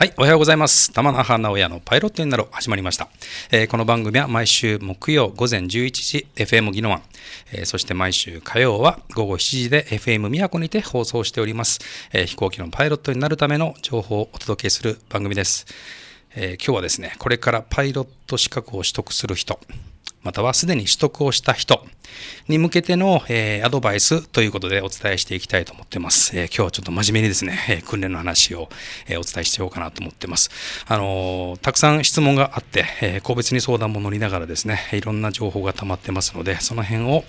はい、おはようございます。玉那覇直哉のパイロットになろう始まりました、えー、この番組は毎週木曜午前11時 FM 技能湾、えー、そして毎週火曜は午後7時で FM 都にて放送しております、えー、飛行機のパイロットになるための情報をお届けする番組です。え今日はですね、これからパイロット資格を取得する人、またはすでに取得をした人に向けての、えー、アドバイスということでお伝えしていきたいと思ってます。えー、今日はちょっと真面目にですね、えー、訓練の話を、えお伝えしようかなと思ってます。あのたくさん質問があって、え個別に相談も乗りながらですね、いろんな情報が溜まってますので、その辺を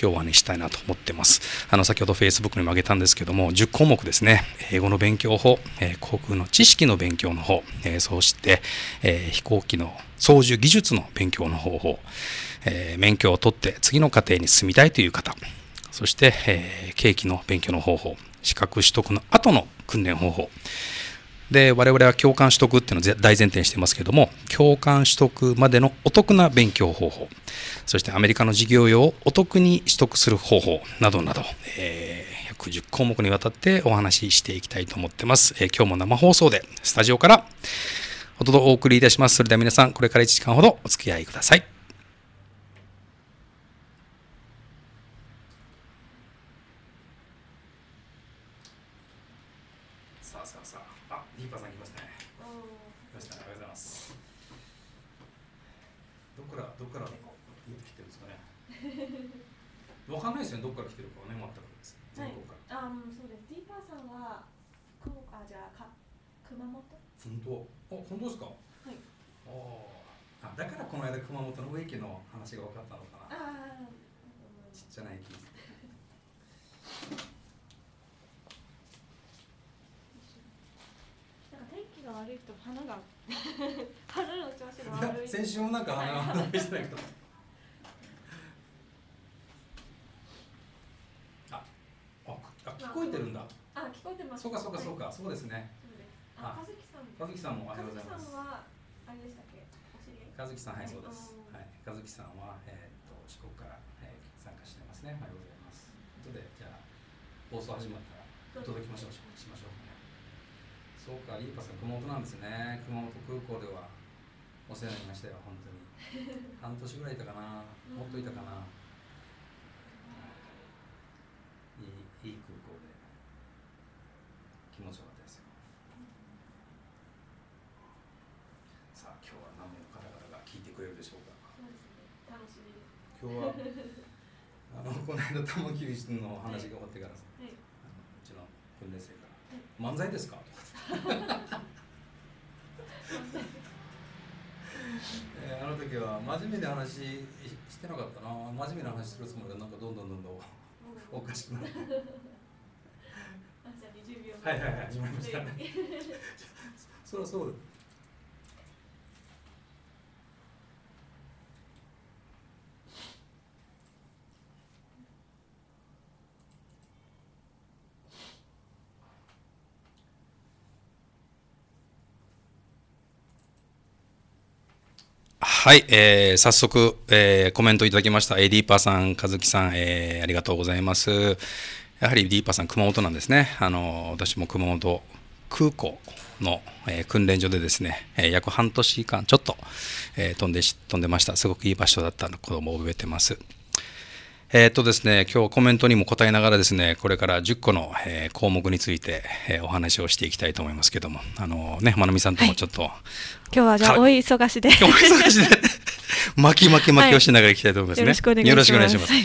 今日はね、したいなと思ってます。あの、先ほど Facebook にもあげたんですけども、10項目ですね、英語の勉強法、え航空の知識の勉強の方、えそして、え飛行機の操縦技術の勉強の方法、えー、免許を取って次の家程に進みたいという方、そして、えー、キの勉強の方法、資格取得の後の訓練方法。で、我々は共感取得っていうのを大前提にしてますけども、共感取得までのお得な勉強方法、そしてアメリカの事業用をお得に取得する方法などなど、えー110項目にわたってお話ししていきたいと思ってます。えー、今日も生放送でスタジオからほどお送りいたします。それでは皆さん、これから1時間ほどお付き合いください。本当ですか。はい。おあ、だからこの間熊本の植木の話が分かったのかな。ああ。ちっちゃな駅です。なんか天気が悪いと花が 花の調子が悪い。先週もなんか花が悪いじゃないか。あ、あ、聞こえてるんだ。あ、聞こえてます。そうかそうかそうか、そうですね。あ、和樹さん。和樹さんもおはようございます。はあれでしたっけ？和樹さんはいそうです。はい、かずきさんはえっ、ー、と四国から、えー、参加してますね。ありがとうございます。とでじゃあ放送始まったら届きましょうしましょうね。そうかリーパさん熊本なんですね。熊本空港ではお世話になりましたよ本当に。半年ぐらいいたかな。もっといたかな。いいいい空この間玉木氏の話が終わってからさ、はい、うちの訓練生から「漫才ですか?」とか えー、あの時は真面目で話してなかったな真面目な話するつもりがなんかどんどんどんどんおかしくなって。はいはいはい、始まりました そりゃそうはい、えー、早速、えー、コメントいただきました。えー、ディーパーさん、和樹さん、えー、ありがとうございます。やはりディーパーさん、熊本なんですね。あの、私も熊本空港の、えー、訓練所でですね、えー、約半年間ちょっと、えー、飛んで飛んでました。すごくいい場所だったのことも覚えてます。えー、っとですね、今日コメントにも答えながらですね、これから10個の、えー、項目について、えー、お話をしていきたいと思いますけども、あのね、まなみさんともちょっと、はい、今日はじゃあお忙しで、お忙しで 巻き巻き巻きをしながらいきたいと思いますね。はい、よろしくお願いします。はい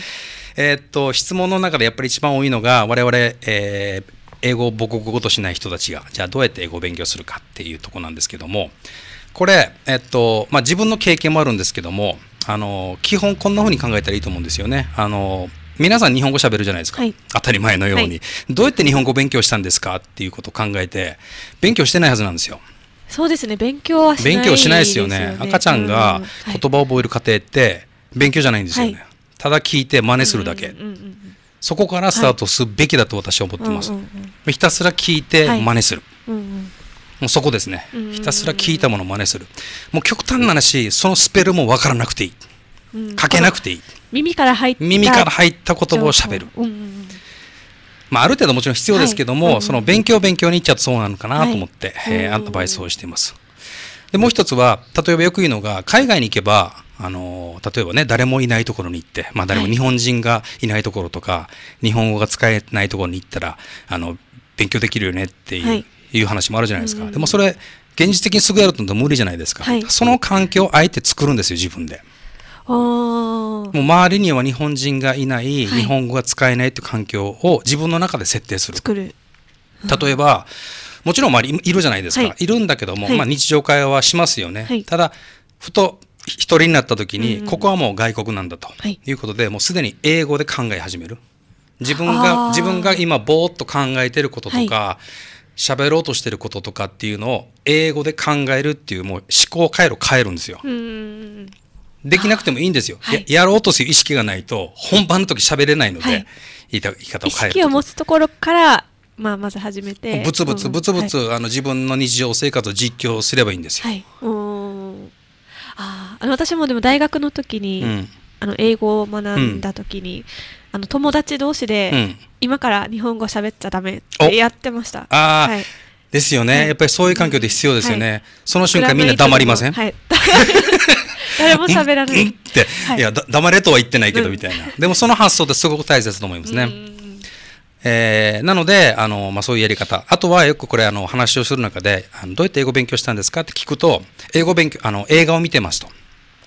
えー、っと質問の中でやっぱり一番多いのが我々、えー、英語を母国語としない人たちがじゃあどうやって英語を勉強するかっていうとこなんですけどもこれ、えっとまあ、自分の経験もあるんですけどもあの基本こんなふうに考えたらいいと思うんですよね。あの皆さん日本語しゃべるじゃないですか、はい、当たり前のように、はい、どうやって日本語勉強したんですかっていうことを考えて勉強してないはずなんですよ。そうですね勉強はしない、勉強しないですよね赤ちゃんが言葉を覚える過程って勉強じゃないんですよね、はい、ただ聞いて真似するだけ、そこからスタートすべきだと私は思ってます、ひたすら聞いて真似する、うんうんもうそこですねひたすら聞いたものを真似するもう極端な話そのスペルも分からなくていい、書けなくていい耳から入った耳から入った言葉をしゃべる、まあ、ある程度もちろん必要ですけども、はいその勉強勉強に行っちゃうとそうなのかなと思って、はい、えー、アドバイスをしていますでもう一つは例えばよく言うのが海外に行けばあの例えばね誰もいないところに行って、まあ、誰も日本人がいないところとか、はい、日本語が使えないところに行ったらあの勉強できるよねっていういう話もあるじゃないですか、うん、でもそれ現実的にすぐやると無理じゃないですか、はい、その環境をあえて作るんですよ自分で。もう周りには日本人がいない、はい、日本語が使えないという環境を自分の中で設定する。るうん、例えばもちろん周りいるじゃないですか、はい、いるんだけども、はい、まあ、日常会話はしますよね、はい、ただふと一人になった時に、ここはもう外国なんだということで、もうすでに英語で考え始める自分が自分が今ぼーっと考えてることとか喋ろうとしてることとかっていうのを英語で考えるっていうもう思考回路変えるんですよ。できなくてもいいんですよ、はい、や。やろうとする意識がないと本番の時喋れないので、はい、言い言い方を変える。意識を持つところからまあ、まず始めてぶつぶつぶつぶつ、あの自分の日常生活を実況すればいいんですよ。はい、あの私もでも大学の時に、うん、あの英語を学んだ時に、あの友達同士で、うん、今から日本語喋っちゃダメってやってました。あはいですよね、はい、やっぱりそういう環境で必要ですよね、はい、その瞬間、みんな黙りません、はい、誰も喋らない。って、い、や、や黙れとは言ってないけど、みたいな、うん、でもその発想ってすごく大切と思いますね。えー、なのであの、まあ、そういうやり方、あとはよくこれあの、話をする中であの、どうやって英語勉強したんですかって聞くと、英語勉強あの映画を見てますと。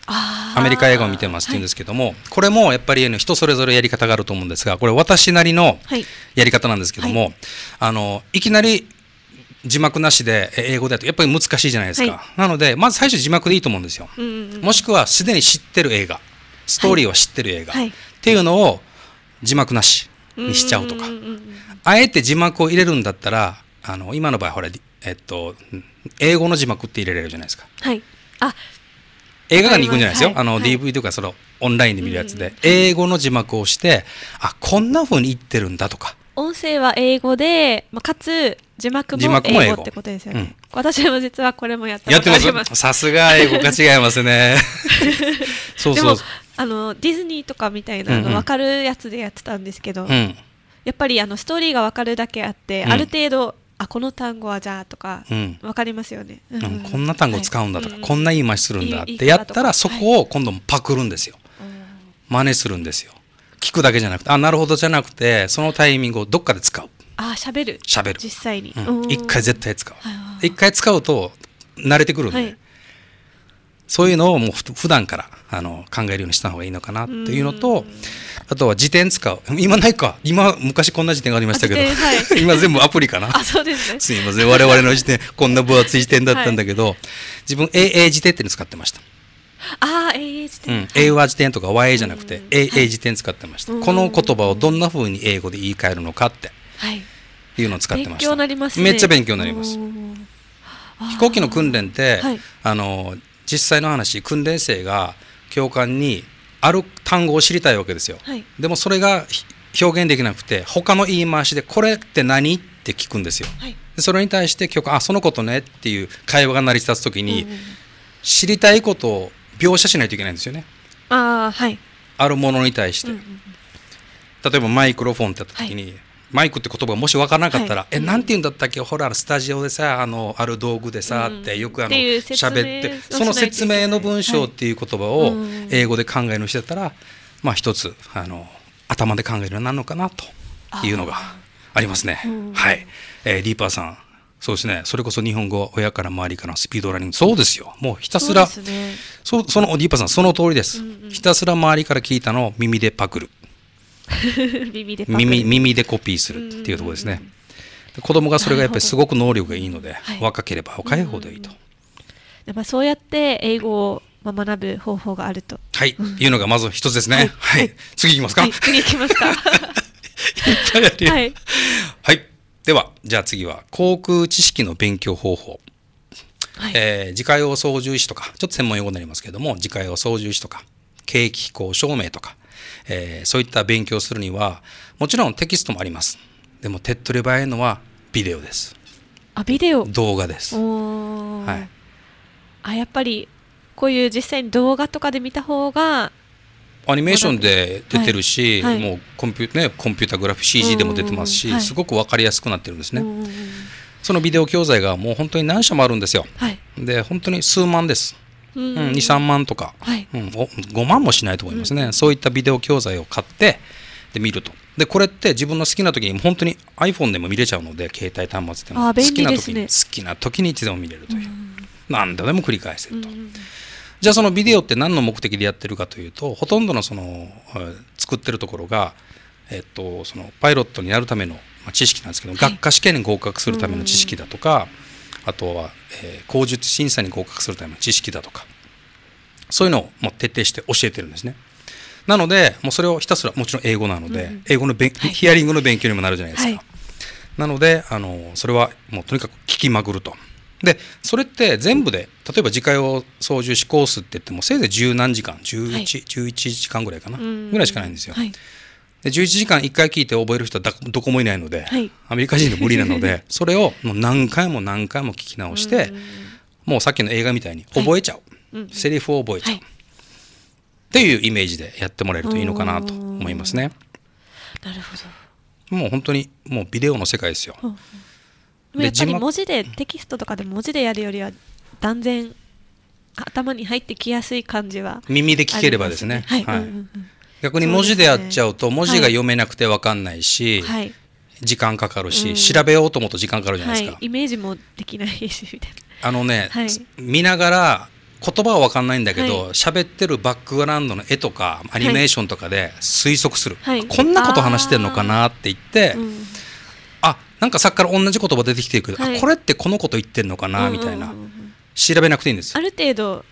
アメリカ映画を見てますって言うんですけども、はい、これもやっぱり、人それぞれやり方があると思うんですがこれ私なりのやり方なんですけども、はい、あのいきなり字幕なしで英語だとやっぱり難しいじゃないですか、はい、なのでまず最初字幕でいいと思うんですよ、うんうんうん、もしくはすでに知ってる映画ストーリーを知ってる映画、っていうのを字幕なしにしちゃうとか、うんうんうん、あえて字幕を入れるんだったらあの今の場合ほらえっと英語の字幕って入れれるじゃないですか。はい、あ映画館に行くんじゃないですよ、はい、あの DV とかそのオンラインで見るやつで、うん、英語の字幕をしてあこんなふうに言ってるんだとか音声は英語で、まあ、かつ字幕も英語ってことですよね、うん、私も実はこれもやってことありますさすが英語が違いますね そうそうあのディズニーとかみたいなの分かるやつでやってたんですけど、うん、やっぱりあのストーリーが分かるだけあって、ある程度あこの単語はじゃあとか、わかりますよね、うん、こんな単語使うんだとか、こんな言い回しするんだってやったらそこを今度パクるんですよ、はい、真似するんですよ聞くだけじゃなくてあなるほどじゃなくてそのタイミングをどっかで使うあ喋る喋る実際に一、回絶対使う一、回使うと慣れてくるんで、そういうのをもう普段からあの考えるようにした方がいいのかなっていうのと、あとは辞典使う。今ないか。今、昔こんな辞典がありましたけど、はい、今全部アプリかな。そうですね。すいません。我々の辞典、こんな分厚い辞典だったんだけど、はい、自分 AA 辞典っていうの使ってました。ああ、英英辞典。うん、辞典とか和英じゃなくて、英英辞典使ってました。この言葉をどんなふうに英語で言い換えるのかって。い。うのを使ってました。勉強なります、ね、めっちゃ勉強になります。飛行機の訓練って、はい、あの実際の話訓練生が教官にある単語を知りたいわけですよ、はい、でもそれが表現できなくて他の言い回しで「これって何?」って聞くんですよ、はい、それに対して教官「あそのことね」っていう会話が成り立つ時に、うんうん、知りたいことを描写しないといけないんですよねあ,、はい、あるものに対して、うんうん、例えばマイクロフォンってやった時に、はいマイクって言葉がもし分からなかったら、はい、えなんて言うんだったっけほらスタジオでさあのある道具でさ、うん、ってよくあの喋ってその説明の文章っていう言葉を英語で考えるのしてたら、はい、まあ一つあの頭で考えるようになるのかなというのがありますね。はい、えー、リーパーさんそうですね。それこそ日本語、親から周りからスピードラーニング。そうですよ。もうひたすら、そ、ねそ、その、ディーパーさん、その通りです。うんうん、ひたすら周りから聞いたのを耳でパクる。耳で耳でコピーするっていうところですね。うんうん、子供がそれがやっぱりすごく能力がいいので、若ければ若いほどいいと。やっぱそうやって英語を学ぶ方法があると。はい、うん、いうのがまず一つですね。はい、はいはい次いきますか。次いきますか。はい。はい。では、じゃあ次は航空知識の勉強方法。はい、えー、自家用操縦士とか、ちょっと専門用語になりますけれども、自家用操縦士とか、景気機構証明とか、えー、そういった勉強をするにはもちろんテキストもありますでも手っ取り早いのはビデオですあビデオ動画ですはいあやっぱりこういう実際に動画とかで見た方がアニメーションで出てるし、はいはい、もうコンピュ,、ね、コンピュータグラフ CG でも出てますし、はい、すごく分かりやすくなってるんですねそのビデオ教材がもう本当に何社もあるんですよ、で本当に数万ですうん23万とか、はい、うん、5万もしないと思いますね、うん、そういったビデオ教材を買ってで見るとでこれって自分の好きな時に本当に iPhone でも見れちゃうので携帯端末でも好きな時に、好きな時にいつでも見れるという、うん、何度でも繰り返せると。うんじゃあそのビデオって何の目的でやってるかというとほとんどのその作ってるところが、えっと、そのパイロットになるための知識なんですけど、はい、学科試験に合格するための知識だとか、あとは、えー、口述審査に合格するための知識だとか、そういうのをもう徹底して教えてるんですね。なので、もうそれをひたすら、もちろん英語なので、うん、英語のべはい、ヒアリングの勉強にもなるじゃないですか。はい、なので、あの、それはもうとにかく聞きまぐると。で、それって全部で、例えば自家を操縦士コースって言っても、せいぜい十何時間、11、はい、11時間ぐらいかな、ぐらいしかないんですよ。はいで11時間1回聞いて覚える人はどこもいないので、はい、アメリカ人で無理なので それをもう何回も何回も聞き直して、うもうさっきの映画みたいに覚えちゃう、はい、セリフを覚えちゃう、はい、っていうイメージでやってもらえるといいのかなと思いますね。なるほどもう本当にもうビデオの世界ですよ。やっぱり文字でテキストとかで文字でやるよりは断然頭に入ってきやすい感じは、ね、耳で聞ければですね。はい、はいうんうんうん逆に文字でやっちゃうと文字が読めなくて分かんないし、はい、時間かかるし、うん、調べようと思うと時間かかるじゃないですか、はい、イメージもできないしみたいなあのね、はい、見ながら言葉は分かんないんだけど喋、はい、ってるバックグラウンドの絵とかアニメーションとかで推測する、こんなこと話してるのかなって言って、うん、あなんかさっきから同じ言葉出てきてるけど、これってこのこと言ってるのかなみたいな、調べなくていいんですある程度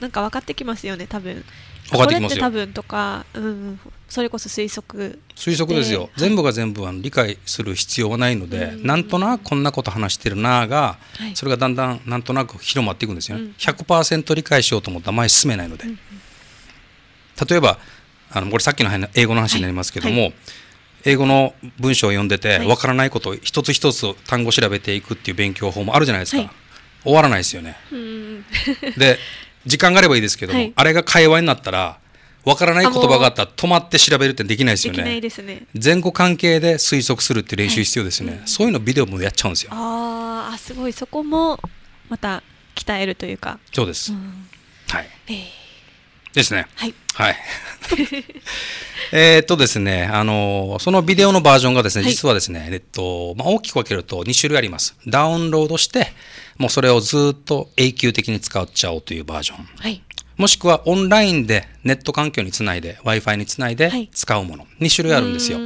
なんか分かってきますよね多分分かってきますよ多分とか、うん、それこそ推測推測ですよ全部が全部は理解する必要はないので、うん、なんとなくこんなこと話してるなが、はい、それがだんだんなんとなく広まっていくんですよね、100%理解しようと思ったら前進めないので、うんうん、例えばあのこれさっきの英語の話になりますけども、はいはい英語の文章を読んでて、わからないことを一つ一つ単語調べていくっていう勉強法もあるじゃないですか、はい、終わらないですよね。で 時間があればいいですけども、はい、あれが会話になったらわからない言葉があったら止まって調べるってできないですよね。ね前後関係で推測するって練習必要ですね、はいうん、そういうのビデオもやっちゃうんですよ。ああすごいそこもまた鍛えるというか。そうです。うん、はい。えーですね。はい。はい、えっとですね、あの、そのビデオのバージョンがですね、実はですね、えっと、まあ、大きく分けると2種類あります。ダウンロードして、もうそれをずっと永久的に使っちゃおうというバージョン、はい、もしくはオンラインでネット環境につないで w i f i につないで使うもの、2種類あるんですよ。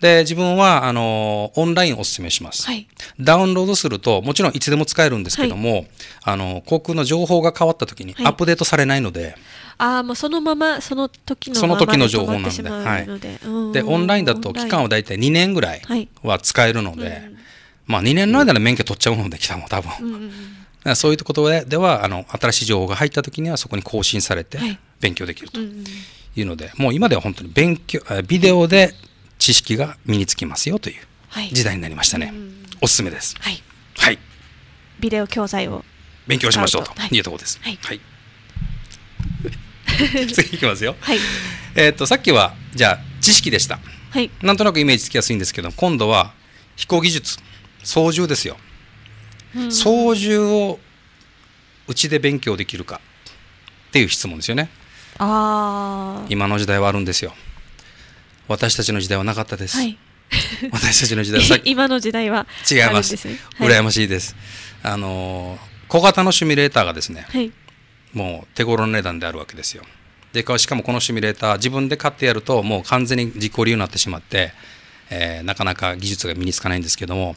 で自分はあのオンラインをおすすめします、はい、ダウンロードするともちろんいつでも使えるんですけども、はい、あの航空の情報が変わった時にアップデートされないので、あもうそのままその時のその時の情報なので,、はい、でオンラインだと期間は大体2年ぐらいは使えるので、まあ、2年の間で免許取っちゃうのできたもん多分、うんうんそういうことでではあの新しい情報が入った時にはそこに更新されて勉強できるというので、はいうんうん、もう今では本当に勉強ビデオで知識が身につきますよという時代になりましたね、はいおすすめです、はい、はい、ビデオ教材を勉強しましょうというところです、はいはい 次いきますよ、はい、えー、っとさっきはじゃあ知識でした、はい、なんとなくイメージつきやすいんですけど今度は飛行技術操縦ですよ、うん、操縦をうちで勉強できるかっていう質問ですよねあ今の時代はあるんですよ私たちの時代はなかったです、はい、私たちの時代は 今の時代は違います、ねはい、羨ましいですあの小型のシミュレーターがですね、はい、もう手頃な値段であるわけですよでしかもこのシミュレーター自分で買ってやるともう完全に自己流になってしまってえー、なかなか技術が身につかないんですけども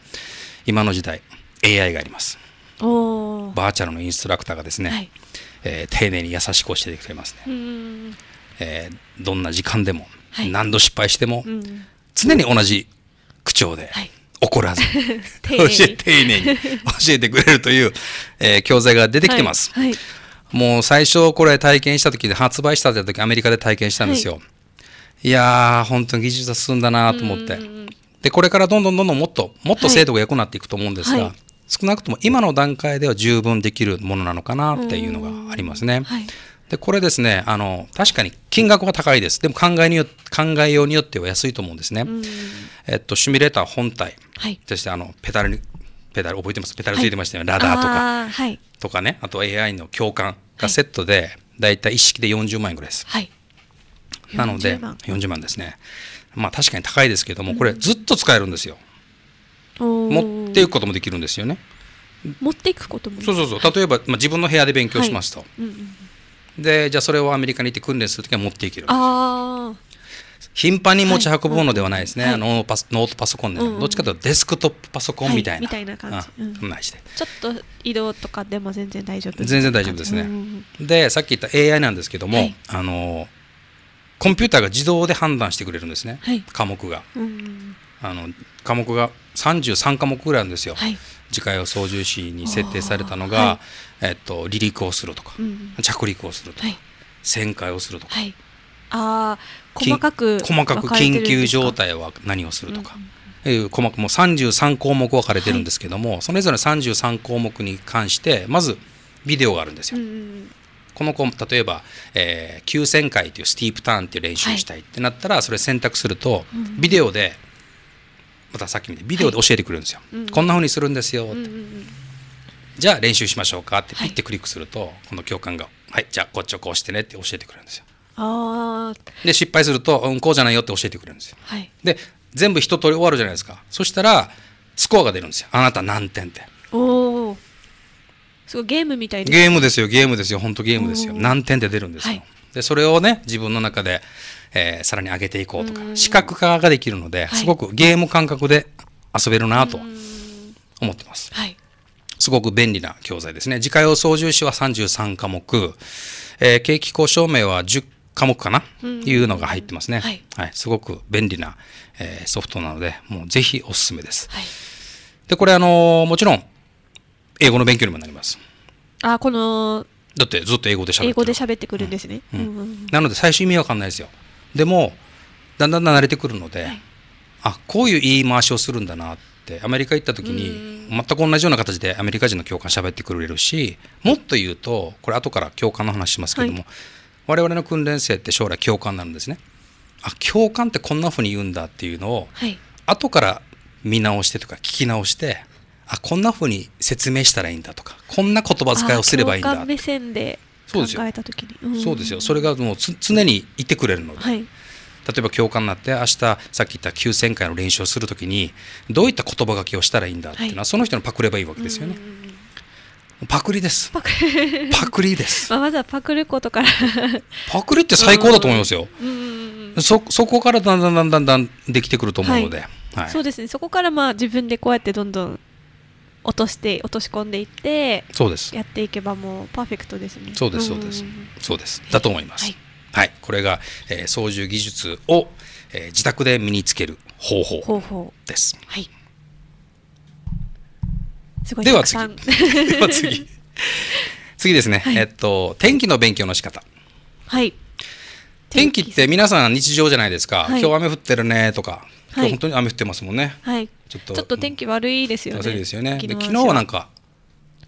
今の時代 AI がありますバーチャルのインストラクターがですね、はい、えー、丁寧に優しく教えてくれますね、えー、どんな時間でも、はい、何度失敗しても、うん、常に同じ口調で、はい、怒らず 丁寧に教えてくれるという、えー、教材が出てきてます、もう最初これ体験した時で発売した時アメリカで体験したんですよ、いやー、本当に技術は進んだなと思って。で、これからどんどんどんどんもっと、もっと精度が良くなっていくと思うんですが、はいはい、少なくとも今の段階では十分できるものなのかなっていうのがありますね。はい、で、これですね、あの、確かに金額は高いです。でも考えによ、考えようによっては安いと思うんですね。えっと、シミュレーター本体、そしてあの、ペダルに、ペダル覚えてますペダルついてましたよね、ラダーとか、とかね、あと AI の共感がセットで、だいたい一式で40万円ぐらいです。はいなので40万ですねまあ確かに高いですけどもこれずっと使えるんですよ、うん、持っていくこともできるんですよね持っていくこともそうそうそう例えば、まあ、自分の部屋で勉強しますと、はい、うんうん、でじゃあそれをアメリカに行って訓練するときは持っていけるあ頻繁に持ち運ぶものではないですね、はいノーパノートパソコンで、うんうん、どっちかというとデスクトップパソコンみたいな、はい、みたいな感じ、うんちょっと移動とかでも全然大丈夫全然大丈夫ですね、うんうん、でさっき言った AI なんですけども、あのコンピューターが自動で判断してくれるんですね、はい、科目が。あの科目が33科目ぐらいあるんですよ、はい、次回を操縦士に設定されたのが、はい、えっと、離陸をするとか、うん、着陸をするとか、旋回をするとか、あ細かく細かく緊急状態は何をするとか、うん、いう細かくもう33項目分かれてるんですけども、それぞれ33項目に関してまずビデオがあるんですよ。うんこの子例えば、えー、9000回というスティープターンっていう練習したいってなったら、はい、それ選択すると、ビデオでまたさっき見てビデオで教えてくれるんですよ、はい、こんなふうにするんですよって、うんうん、じゃあ練習しましょうかってピッてクリックすると、はい、この教官が「はいじゃあこっちをこうしてね」って教えてくれるんですよ。あで失敗すると、うん、こうじゃないよって教えてくれるんですよ。はい、で全部一通り終わるじゃないですかそしたらスコアが出るんですよあなた何点って。おすごいゲームみたいです、ね、ゲームですよゲームですよ本当ゲームですよ何点で出るんですよ、はい、でそれをね自分の中で、えー、さらに上げていこうとか視覚化ができるので、すごくゲーム感覚で遊べるなと思ってます、はい、すごく便利な教材ですね次回を操縦士は33科目、えー、景気交証名は10科目かな、ういうのが入ってますね、はい、はい、すごく便利な、えー、ソフトなのでもうぜひおすすめです、でこれあのー、もちろん英語の勉強にもなります。あこのだってずっと英語で喋って英語で喋ってくるんですね、なので最初意味わかんないですよでもだんだん慣れてくるので、はい、あこういう言い回しをするんだなってアメリカ行った時に全く同じような形でアメリカ人の教官喋ってくれるしもっと言うとこれ後から教官の話しますけども、はい、我々の訓練生って将来教官なんですねあ教官ってこんなふうに言うんだっていうのを、はい、後から見直してとか聞き直してあこんなふうに説明したらいいんだとかこんな言葉遣いをすればいいんだ目線で考えた時にそうですようん、そうですよそれがもうつ常にいてくれるので、はい、例えば教官になって明日さっき言った9000回の練習をするときにどういった言葉書きをしたらいいんだっていうのは、はい、その人のパクればいいわけですよね。パクリです。パクリです。まあ、まずはパクることからパクリって最高だと思いますよ。そそこからだんだんだんだんできてくると思うので、はい、そうですね。そこからまあ自分でこうやってどんどん落として落とし込んでいってそうですやっていけばもうパーフェクトですねそうですそうですそうですだと思います、はい、はい、これが、えー、操縦技術を、えー、自宅で身につける方法ですはい では次では次次ですね、はい、えっと天気の勉強の仕方はい天気って皆さん日常じゃないですか、はい、今日雨降ってるねとか今日本当に雨降ってますもんね。はい。ちょっとょっと天気悪いですよね。悪いですよね。昨日はなんか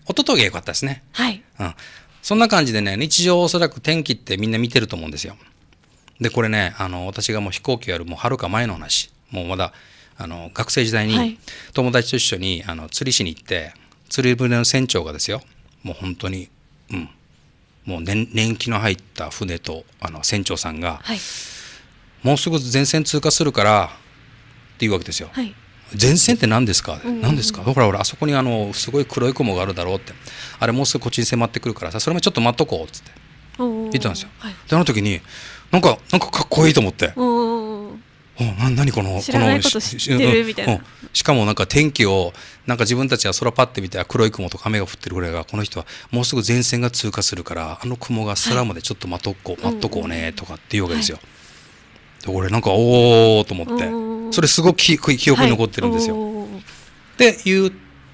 一昨日が良かったですね。はい。うん。そんな感じでね日常おそらく天気ってみんな見てると思うんですよ。でこれねあの私がもう飛行機やるもはるか前の話もうまだあの学生時代に友達と一緒に、あの釣りしに行って釣り船の船長がですよもう本当にうんもう年年季の入った船とあの船長さんが、はい、もうすぐ前線通過するから言うわけですよ。はい前線って何ですか、うん、何ですかほらほらあそこにあのすごい黒い雲があるだろうってあれもうすぐこっちに迫ってくるからさそれもちょっと待っとこうっつって言ってたんですよ。はい、であの時になんかなんかかっこいいと思って。おな何このこ知ってるみたいな、しかもなんか天気をなんか自分たちは空パッて見て黒い雲とか雨が降ってるぐらいがこの人はもうすぐ前線が通過するからあの雲が空までちょっと待っとこう、はい、待っとこうねとかっていうわけですよ。はい俺なんかおおと思ってそれすごく記憶に残ってるんですよ。はい、っていう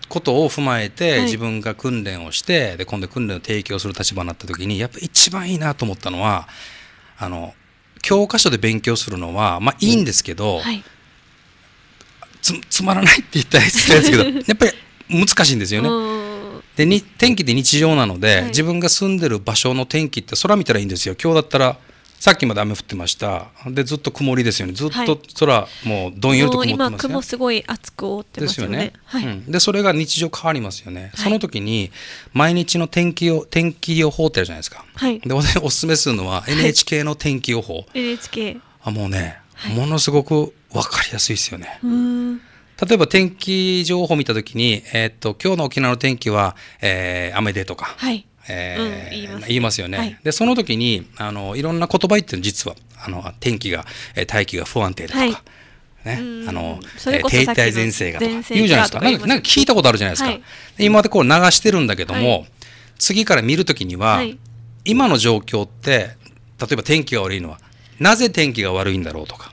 ことを踏まえて、はい、自分が訓練をしてで今度訓練を提供する立場になった時にやっぱ一番いいなと思ったのはあの教科書で勉強するのはまあいいんですけど、はい、つつまらないって言ったら失礼ですけど やっぱり難しいんですよね。でに天気で日常なので、はい、自分が住んでる場所の天気って空見たらいいんですよ今日だったらさっきまで雨降ってました。でずっと曇りですよね。ずっと空、もうどんよりと曇ってます、ね、今雲すごい厚く覆ってますよね。ですよね。はい、うん、でそれが日常変わりますよね。はい、その時に毎日の天気を天気予報ってあるじゃないですか。はい。で私おすすめするのは NHK の天気予報。はい、NHK。あもうね、ものすごくわかりやすいですよね。例えば天気情報を見た時に、えー、っと今日の沖縄の天気は、えー、雨でとか、はい、えーうん、言いますよね。はい、でその時にあのいろんな言葉言ってる実はあの天気が大気が不安定だとか。はいね、あの、え停滞前線がとか言うじゃないですか。かなんか聞いたことあるじゃないですか。はい、今までこう流してるんだけども、次から見る時には、今の状況って例えば天気が悪いのはなぜ天気が悪いんだろうとか、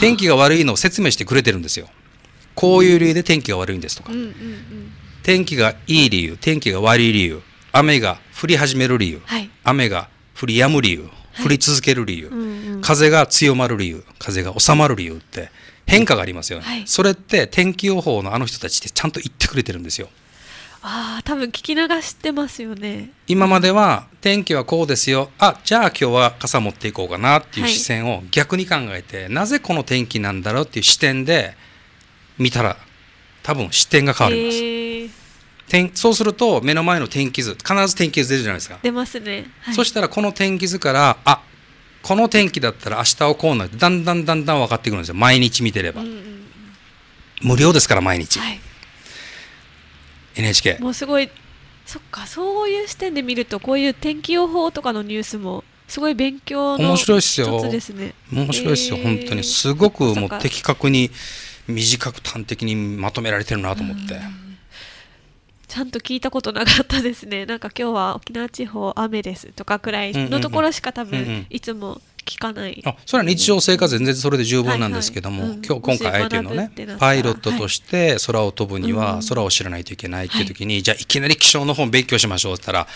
天気が悪いのを説明してくれてるんですよ。こういう理由で天気が悪いんですとか、天気がいい理由天気が悪い理由雨が降り始める理由、はい、雨が降り止む理由、降り続ける理由、はいうんうん、風が強まる理由風が収まる理由って変化がありますよね、はい、それって天気予報のあの人たちってちゃんと言ってくれてるんですよ。ああ多分聞き流してますよね今までは天気はこうですよあじゃあ今日は傘持っていこうかなっていう視線を逆に考えて、はい、なぜこの天気なんだろうっていう視点で見たら多分視点が変わります。そうすると目の前の天気図必ず天気図出るじゃないですか出ますね、はい、そしたらこの天気図からあこの天気だったら明日をこうなってだんだんだんだん分かってくるんですよ毎日見てれば、うんうん、無料ですから毎日、はい、NHK もうすごいそっかそういう視点で見るとこういう天気予報とかのニュースもすごい勉強の一つですね面白いですよ、えー、本当にすごくもう的確に短く端的にまとめられてるなと思って。うんちゃんと聞いたことなかったですね なんか今日は沖縄地方雨ですとかくらいのところしか多分いつも聞かない、あそれは日常生活全然それで十分なんですけども、はいはいうん、今日今回あえてのねパイロットとして空を飛ぶには空を知らないといけないっていう時に、はい、じゃあいきなり気象の本勉強しましょうって言ったら、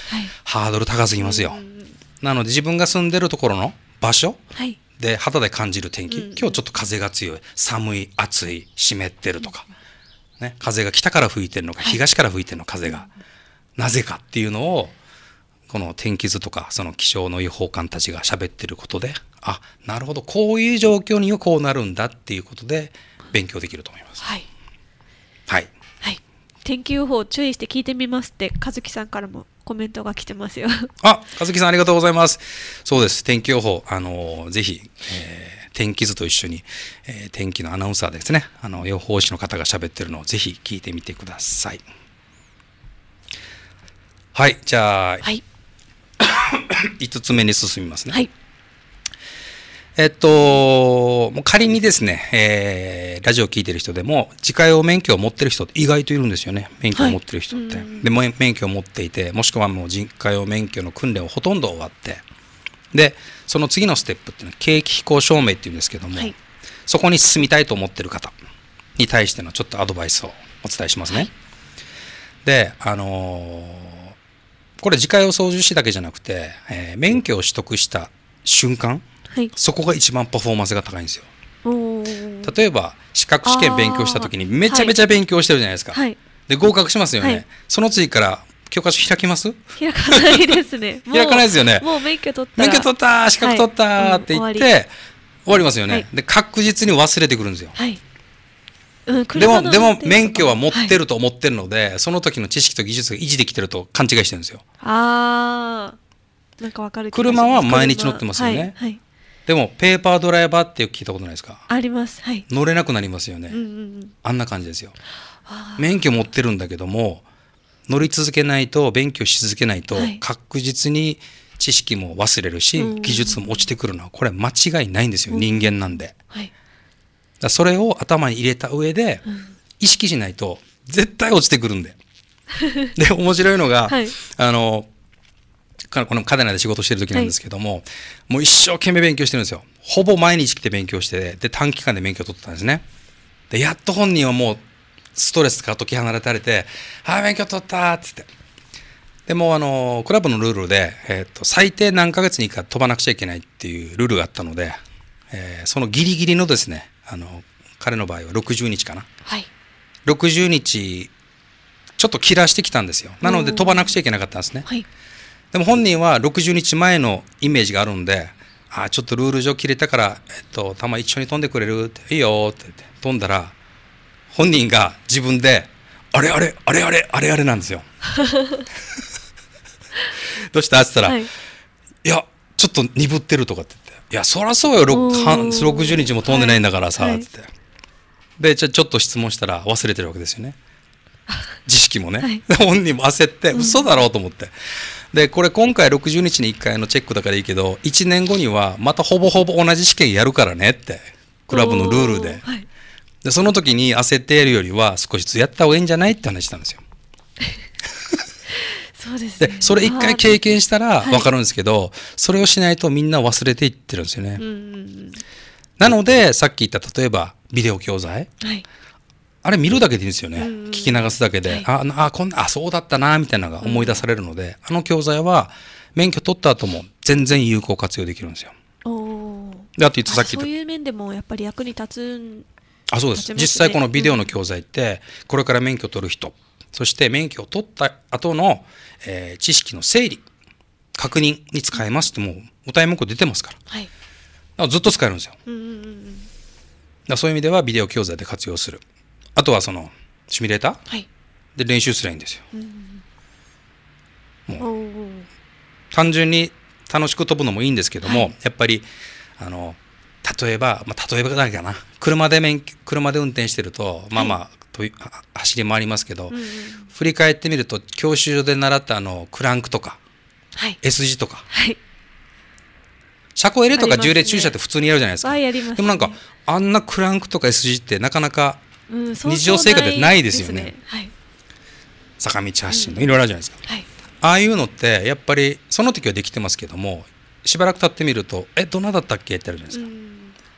ハードル高すぎますよ、うん、なので自分が住んでるところの場所、で肌で感じる天気、今日ちょっと風が強い寒い暑い湿ってるとか、うんね、風が北から吹いてるのか東から吹いてるの風が、なぜかっていうのをこの天気図とかその気象の予報官たちが喋ってることであなるほどこういう状況にはこうなるんだっていうことで勉強できると思います。はい、はいはい、天気予報注意して聞いてみますって和樹さんからもコメントが来てますよ。あ和樹さんありがとうございます。そうです天気予報あのー、ぜひ、えー天気図と一緒に、えー、天気のアナウンサーですねあの予報士の方が喋ってるのをぜひ聞いてみてくださいはいじゃあ、はい、5 つ目に進みますね、はいえっと、もう仮にですね、えー、ラジオを聞いてる人でも、自家用免許を持ってる人って意外といるんですよね。免許を持ってる人って。はい、で、免許を持っていて、もしくはもう自家用免許の訓練をほとんど終わって、でその次のステップっていうのは景気飛行証明っていうんですけども、はい、そこに進みたいと思ってる方に対してのちょっとアドバイスをお伝えしますね。はい、であのー、これ自家用操縦士だけじゃなくて、えー、免許を取得した瞬間、はい、そこが一番パフォーマンスが高いんですよ。例えば資格試験勉強した時にめちゃめちゃ勉強してるじゃないですか。で合格しますよね、その次から教科書開きます開かないですね。開かないですよね。もう免許取った。免許取った資格取った、って言って、終わりますよね、で、確実に忘れてくるんですよ。はい。でも、でも免許は持ってると思ってるので、その時の知識と技術が維持できてると勘違いしてるんですよ。ああ。なんかわかる車は毎日乗ってますよね。でもペーパードライバーってよく聞いたことないですかあります、乗れなくなりますよね、あんな感じですよ免許持ってるんだけども乗り続けないと勉強し続けないと確実に知識も忘れるし、はい、技術も落ちてくるのはこれ間違いないんですよ、うん、人間なんで。はい、だそれを頭に入れた上で、意識しないと絶対落ちてくるんで。で面白いのが、はい、あのこのカデナで仕事してる時なんですけども、はい、もう一生懸命勉強してるんですよほぼ毎日来て勉強してで短期間で免許取ってたんですねでやっと本人はもうストレスから解き放たれて「ああ免許取った」っつって。でもあのクラブのルールで、えーと、最低何ヶ月にか飛ばなくちゃいけないっていうルールがあったので、えー、そのギリギリのですねあの彼の場合は60日かな、はい、60日ちょっと切らしてきたんですよなので飛ばなくちゃいけなかったんですね、はい、でも本人は60日前のイメージがあるんであちょっとルール上切れたから、えっと、球一緒に飛んでくれるいいよってって飛んだら本人が自分であれあれあれあれあれあれなんですよ。どうしたって言ったら、はい、いやちょっと鈍ってるとかって言って「いやそりゃそうよ60日も飛んでないんだからさ」はい、って言ってでちょちょっと質問したら忘れてるわけですよね。知 識もね、はい、本人も焦って嘘だろうと思って、うん、でこれ今回60日に1回のチェックだからいいけど1年後にはまたほぼほぼ同じ試験やるからねってクラブのルールで、はい、でその時に焦ってやるよりは少しずつやった方がいいんじゃないって話したんですよ。そうです、ね、でそれ一回経験したら分かるんですけど、はい、それをしないとみんな忘れていってるんですよね。うんなのでさっき言った例えばビデオ教材、はい、あれ見るだけでいいんですよね、聞き流すだけで、はい、ああこんあそうだったなみたいなのが思い出されるので、うん、あの教材は免許取った後も全然有効活用できるんですよ。おであとさっきそういう面でもやっぱり役に立つあそうです実際このビデオの教材って、これから免許取る人そして免許を取った後の、えー、知識の整理確認に使えますってもうお題目出てますから,、はい、からずっと使えるんですよ、うんうんうん、そういう意味ではビデオ教材で活用するあとはそのシミュレーター、はい、で練習すればいいんですよ、うん、もう単純に楽しく飛ぶのもいいんですけども、はい、やっぱりあの例えば、まあ、例えばだけかな車で免車で運転してるとまあまあ、はい、走り回りますけど、うんうん、振り返ってみると教習所で習ったあのクランクとか、はい、S 字とか、はい、車庫入れとか重例駐車って普通にやるじゃないですか、ねね、でもなんかあんなクランクとか S 字ってなかなか日常生活でないですよねうんねはい、坂道発進のいろいろあるじゃないですか、はい、ああいうのってやっぱりその時はできてますけどもしばらく経ってみると「えどんなだったっけ?」ってあるじゃないですか。うん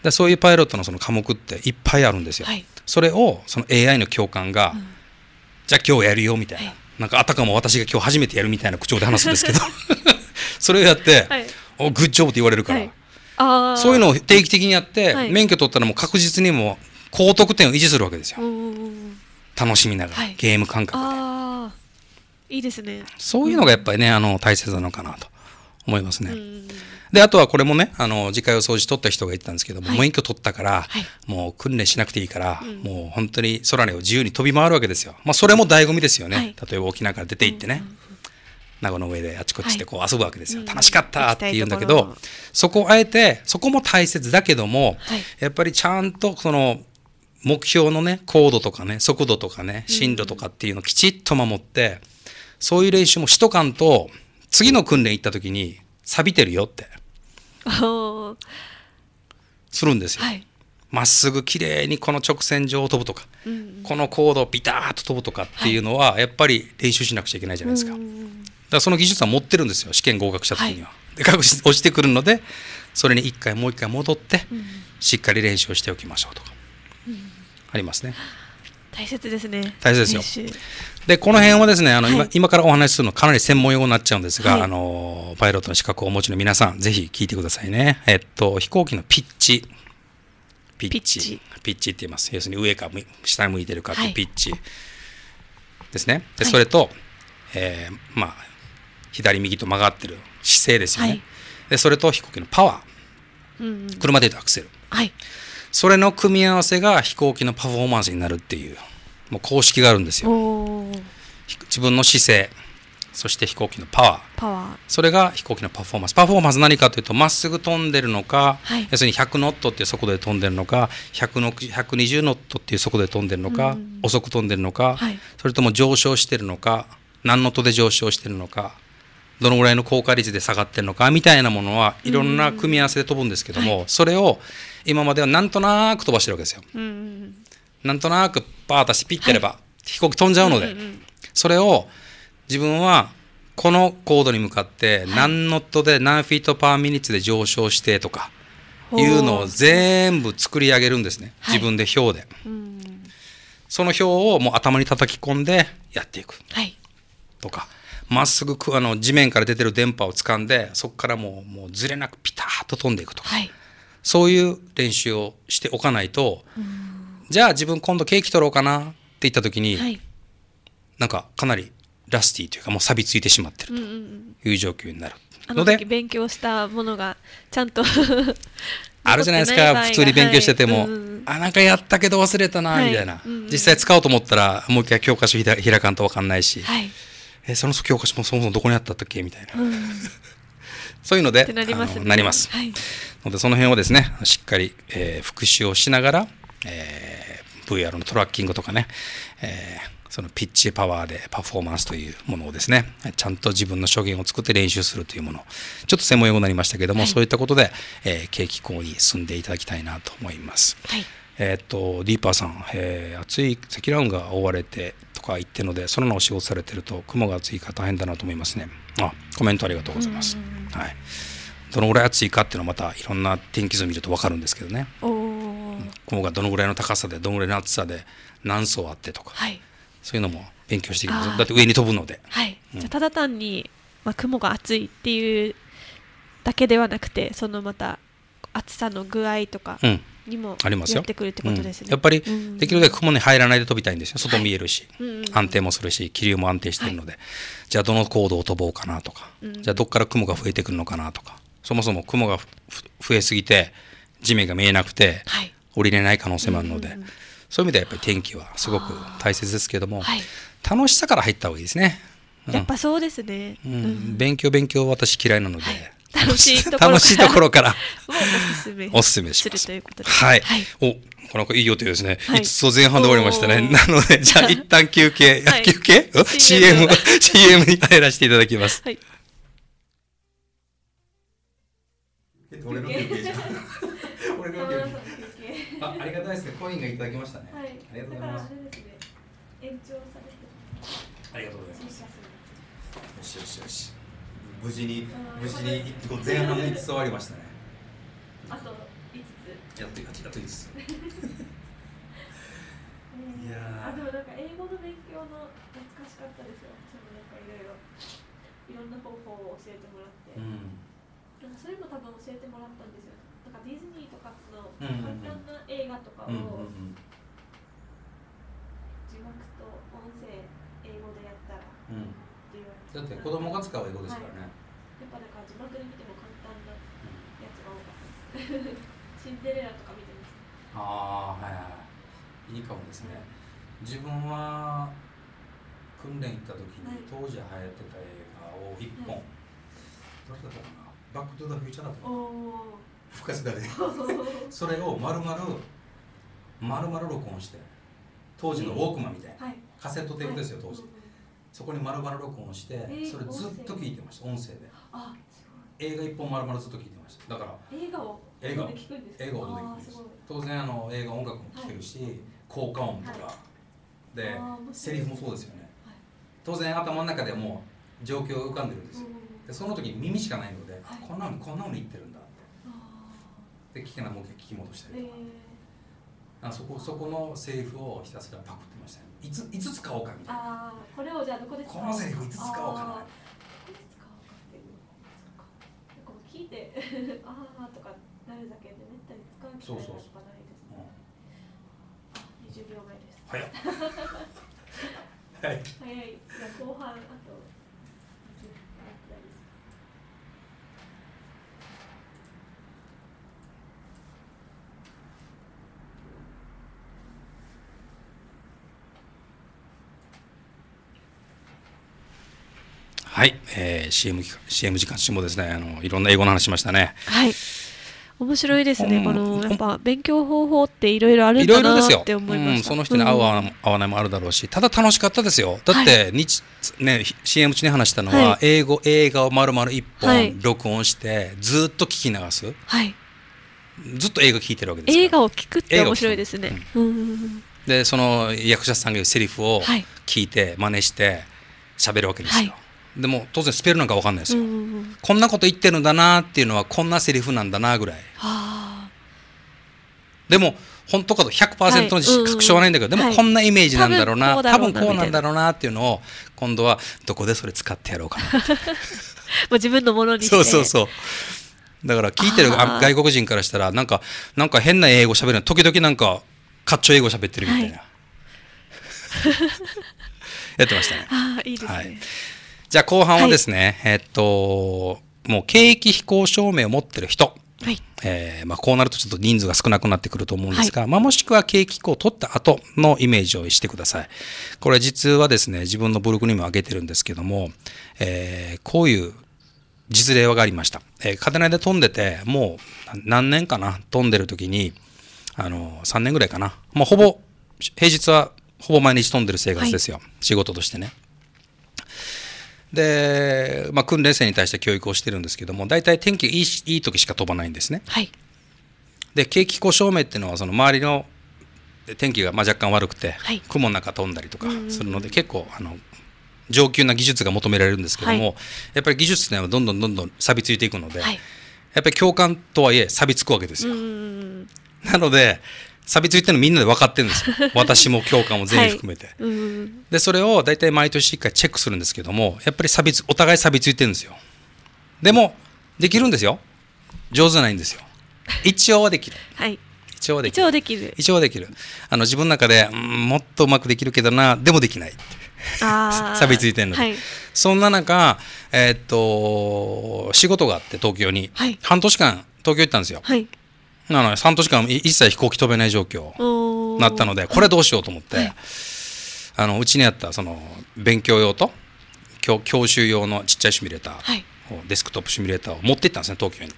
でそういうパイロットのその科目っていっぱいあるんですよ。はい、それをその AI の教官が、うん、じゃあ今日やるよみたいな、はい、なんかあたかも私が今日初めてやるみたいな口調で話すんですけど それをやって、はい、おグッジョブって言われるから、はい、そういうのを定期的にやって、免許取ったらもう確実にも高得点を維持するわけですよ。楽しみながら、ゲーム感覚で。いいですね。そういうのがやっぱりねあの大切なのかなと思いますね。で、あとはこれもね、あの、自家用掃除取った人が言ったんですけども、はい、免許取ったから、はい、もう訓練しなくていいから、うん、もう本当に空を自由に飛び回るわけですよ。まあ、それも醍醐味ですよね。はい、例えば沖縄から出て行ってね。うん名護の上であちこちでこう遊ぶわけですよ、はい、楽しかったって言うんだけど、うん、そこをあえてそこも大切だけども、はい、やっぱりちゃんとその目標のね高度とかね速度とかね進路とかっていうのをきちっと守って、うん、そういう練習もしとかんと次の訓練行った時に錆びてるよってするんですよ。ま、はい、っすぐ綺麗にこの直線上を飛ぶとか、うん、このコードをビターッと飛ぶとかっていうのは、やっぱり練習しなくちゃいけないじゃないですか。だからその技術は持ってるんですよ試験合格した時には。はい、で確実落ちてくるのでそれに1回もう1回戻って、しっかり練習をしておきましょうとか、ありますね。大切ですね大切ですよでこの辺はですねあの、はい、今今からお話しするのかなり専門用語になっちゃうんですが、はい、あのパイロットの資格をお持ちの皆さんぜひ聞いてくださいねえっと飛行機のピッチピッチピッチって言います要するに上か下向いてるかってピッチ、はい、ですねでそれと、はい、えー、まあ左右と曲がってる姿勢ですよね、でそれと飛行機のパワー、うんうん、車で言うとアクセル、はい、それの組み合わせが飛行機のパフォーマンスになるっていうもう公式があるんですよ自分の姿勢そして飛行機のパワーパワーそれが飛行機のパフォーマンスパフォーマンス何かというとまっすぐ飛んでるのか、はい、要するに100ノットっていう速度で飛んでるのか100の120ノットっていう速度で飛んでるのか、うん、遅く飛んでるのか、はい、それとも上昇してるのか何ノットで上昇してるのかどのぐらいの効果率で下がってるのかみたいなものはいろんな組み合わせで飛ぶんですけども、うんはい、それを今まではなんとなく飛ばしてるわけですよ。うんうん、なんとなくパーッしピッてやれば、はい、飛行機飛んじゃうので、うんうんうん、それを自分はこの高度に向かって何ノットで何フィートパーミニッツで上昇してとかいうのを全部作り上げるんですね、はい、自分で表で、うん、その表をもう頭に叩き込んでやっていく、はい、とかまっすぐあの地面から出てる電波を掴んでそこからもうもうずれなくピタッと飛んでいくとか、はい、そういう練習をしておかないと、じゃあ自分今度ケーキ取ろうかなって言った時に、はい、なんかかなりラスティというかもう錆びついてしまってるという状況になるので、うんうん、勉強したものがちゃんと あるじゃないですか普通に勉強してても、はいうん、あなんかやったけど忘れたなみたいな、はいうんうん、実際使おうと思ったらもう一回教科書開かんと分かんないし、はい、えその教科書もそもそもどこにあったっけみたいな、うん、そういうのでなります、ね、なります、はい、のでその辺をですねしっかり、えー、復習をしながら、えー、VR のトラッキングとかね、えー、そのピッチパワーでパフォーマンスというものをですねちゃんと自分の所言を作って練習するというものちょっと専門用語になりましたけども、はい、そういったことで、えー、景気候に進んでいただきたいなと思います。はいえっと、とディーパーさん、えー、熱い積乱雲が覆われてとか言ってるのでそののお仕事されてると雲が厚いか大変だなと思いますねあコメントありがとうございます、はいどのぐらい厚いかっていうのはまたいろんな天気図見ると分かるんですけどね雲がどのぐらいの高さでどのぐらいの厚さで何層あってとか、はい、そういうのも勉強していきますだって上に飛ぶので、はいうん、じゃただ単に、まあ、雲が厚いっていうだけではなくてそのまた厚さの具合とか、うん、にもやっすよ。やっぱりできるだけ雲に入らないで飛びたいんですよ外見えるし、安定もするし気流も安定してるので、じゃあどの高度を飛ぼうかなとか、じゃあどっから雲が増えてくるのかなとかそもそも雲が増えすぎて地面が見えなくて、降りれない可能性もあるので、そういう意味ではやっぱり天気はすごく大切ですけども、楽しさから入った方がいいですね。やっぱそうですね、うん勉強勉強私嫌いなので、楽しいところ楽しいところからおすすめするということです。はい。はい、おこの子いい予定ですね。はい、5つ前半で終わりましたね。なので、じゃあ一旦休憩、はい、休憩 ?CM、CM に入らせていただきます。はい。俺の休憩じゃん。俺の休憩。あ、ありがたいですね。コインがいただきましたね。はい。ありがとうございます。延長されてありがとうございます。よしよしよし。無事に無事に前半5つ終わりましたねあと5つやっとやと5ついや あでもなんか英語の勉強の懐かしかったですよ私もなんかいろいろいろんな方法を教えてもらって、うん、なんかそれも多分教えてもらったんですよなんかディズニーとかの簡単な映画とかを、字幕と音声英語でやったら、うんだって子供が使う英語ですからね、はい、やっぱだか字幕で見ても簡単なやつが多かったシンデレラとか見てましたああはいはいいいかもですね、自分は訓練行った時に当時流行ってた映画を一本、はい、どれだったかな「バック・トゥ・ザ・フューチャー」だったかな深津田でそれをままるるまるまる録音して当時のウォークマンみたいな、はい、カセットテープですよ当時、そこに丸々録音して、それずっと聞いてました音声であすごい映画一本丸々ずっと聞いてましただから映画を映画映画を音で聞く当然あの映画音楽も聴けるし、効果音とか、でセリフもそうですよね、当然頭の中でも状況が浮かんでるんですよ、でその時耳しかないので、あこんなのこんなの言ってるんだってで聞けないもう一回聞き戻したりとか、あそこそこのセリフをひたすらパクっていついつ使おうかみたいなあこれをじゃあどこでこのセリフいつ使おうかっていうこう聞いてああとかなるだけでめったに使う機会がやっぱないですね。そうそうそううん、あ20秒前です。早はい。早い。じゃ後半あと。はい、えー、CM, CM 時間中もですねあのいろんな英語の話しましたね。はい面白いですね、うん、このやっぱ勉強方法っていろいろあるんだなって思いまし、うん、その人に合う、う合わないもあるだろうしただ楽しかったですよだって日、はい、ね、CM 中に話したのは、はい、英語映画を丸々一本録音してずっと聞き流す、はい、ずっと映画聞いてるわけです映画を聞くって面白いですね、うん、でその役者さんが言うセリフを聞いて真似して喋るわけですよ、はいでも当然スペルなんか分かんないですよ、うんうんうん、こんなこと言ってるんだなっていうのはこんなセリフなんだなぐらいでも本当かと100%の、確証はないんだけど、でもこんなイメージなんだろうな、はい、多分こうなんだろうなっていうのを今度はどこでそれ使ってやろうかな もう自分のものにしてそうそうそうだから聞いてる外国人からしたらなんかなんか変な英語喋るの時々なんかかっちょ英語喋ってるみたいな、はい、やってましたねああいいですね、はいじゃあ後半はですね、はい、えっと、もう景気飛行証明を持ってる人。はいえーまあ、こうなるとちょっと人数が少なくなってくると思うんですが、はい、まあ、もしくは景気を取った後のイメージをしてください。これ実はですね自分のブログにも挙げてるんですけども、えー、こういう実例がありました。えー、カで飛んでてもう何年かな飛んでる時にあの3年ぐらいかな、まあ、ほぼ平日はほぼ毎日飛んでる生活ですよ、はい、仕事としてね。で、まあ、訓練生に対して教育をしてるんですけども大体天気いいいい時しか飛ばないんですね。はい、で景気故障名っていうのはその周りの天気がまあ若干悪くて、はい、雲の中飛んだりとかするので結構あの上級な技術が求められるんですけども、はい、やっぱり技術っていうのはどんどんどんどん錆びついていくので、はい、やっぱり共感とはいえ錆びつくわけですよ。なので錆びついてるのみんなで分かってるんですよ 私も教官も全員含めて、はいうん、でそれを大体毎年1回チェックするんですけどもやっぱり錆びつお互い錆びついてるんですよでもできるんですよ上手じゃないんですよ一応はできる、はい一応はできる一応できるあの自分の中で、もっとうまくできるけどなでもできない錆びつい てるの、はい、そんな中、えー、っと仕事があって東京に、はい、半年間東京行ったんですよ、はい、なので半年間一切飛行機飛べない状況になったのでこれどうしようと思って、あのうちにあったその勉強用と教教習用のちっちゃいシミュレーター、はい、デスクトップシミュレーターを持って行ったんですね東京に。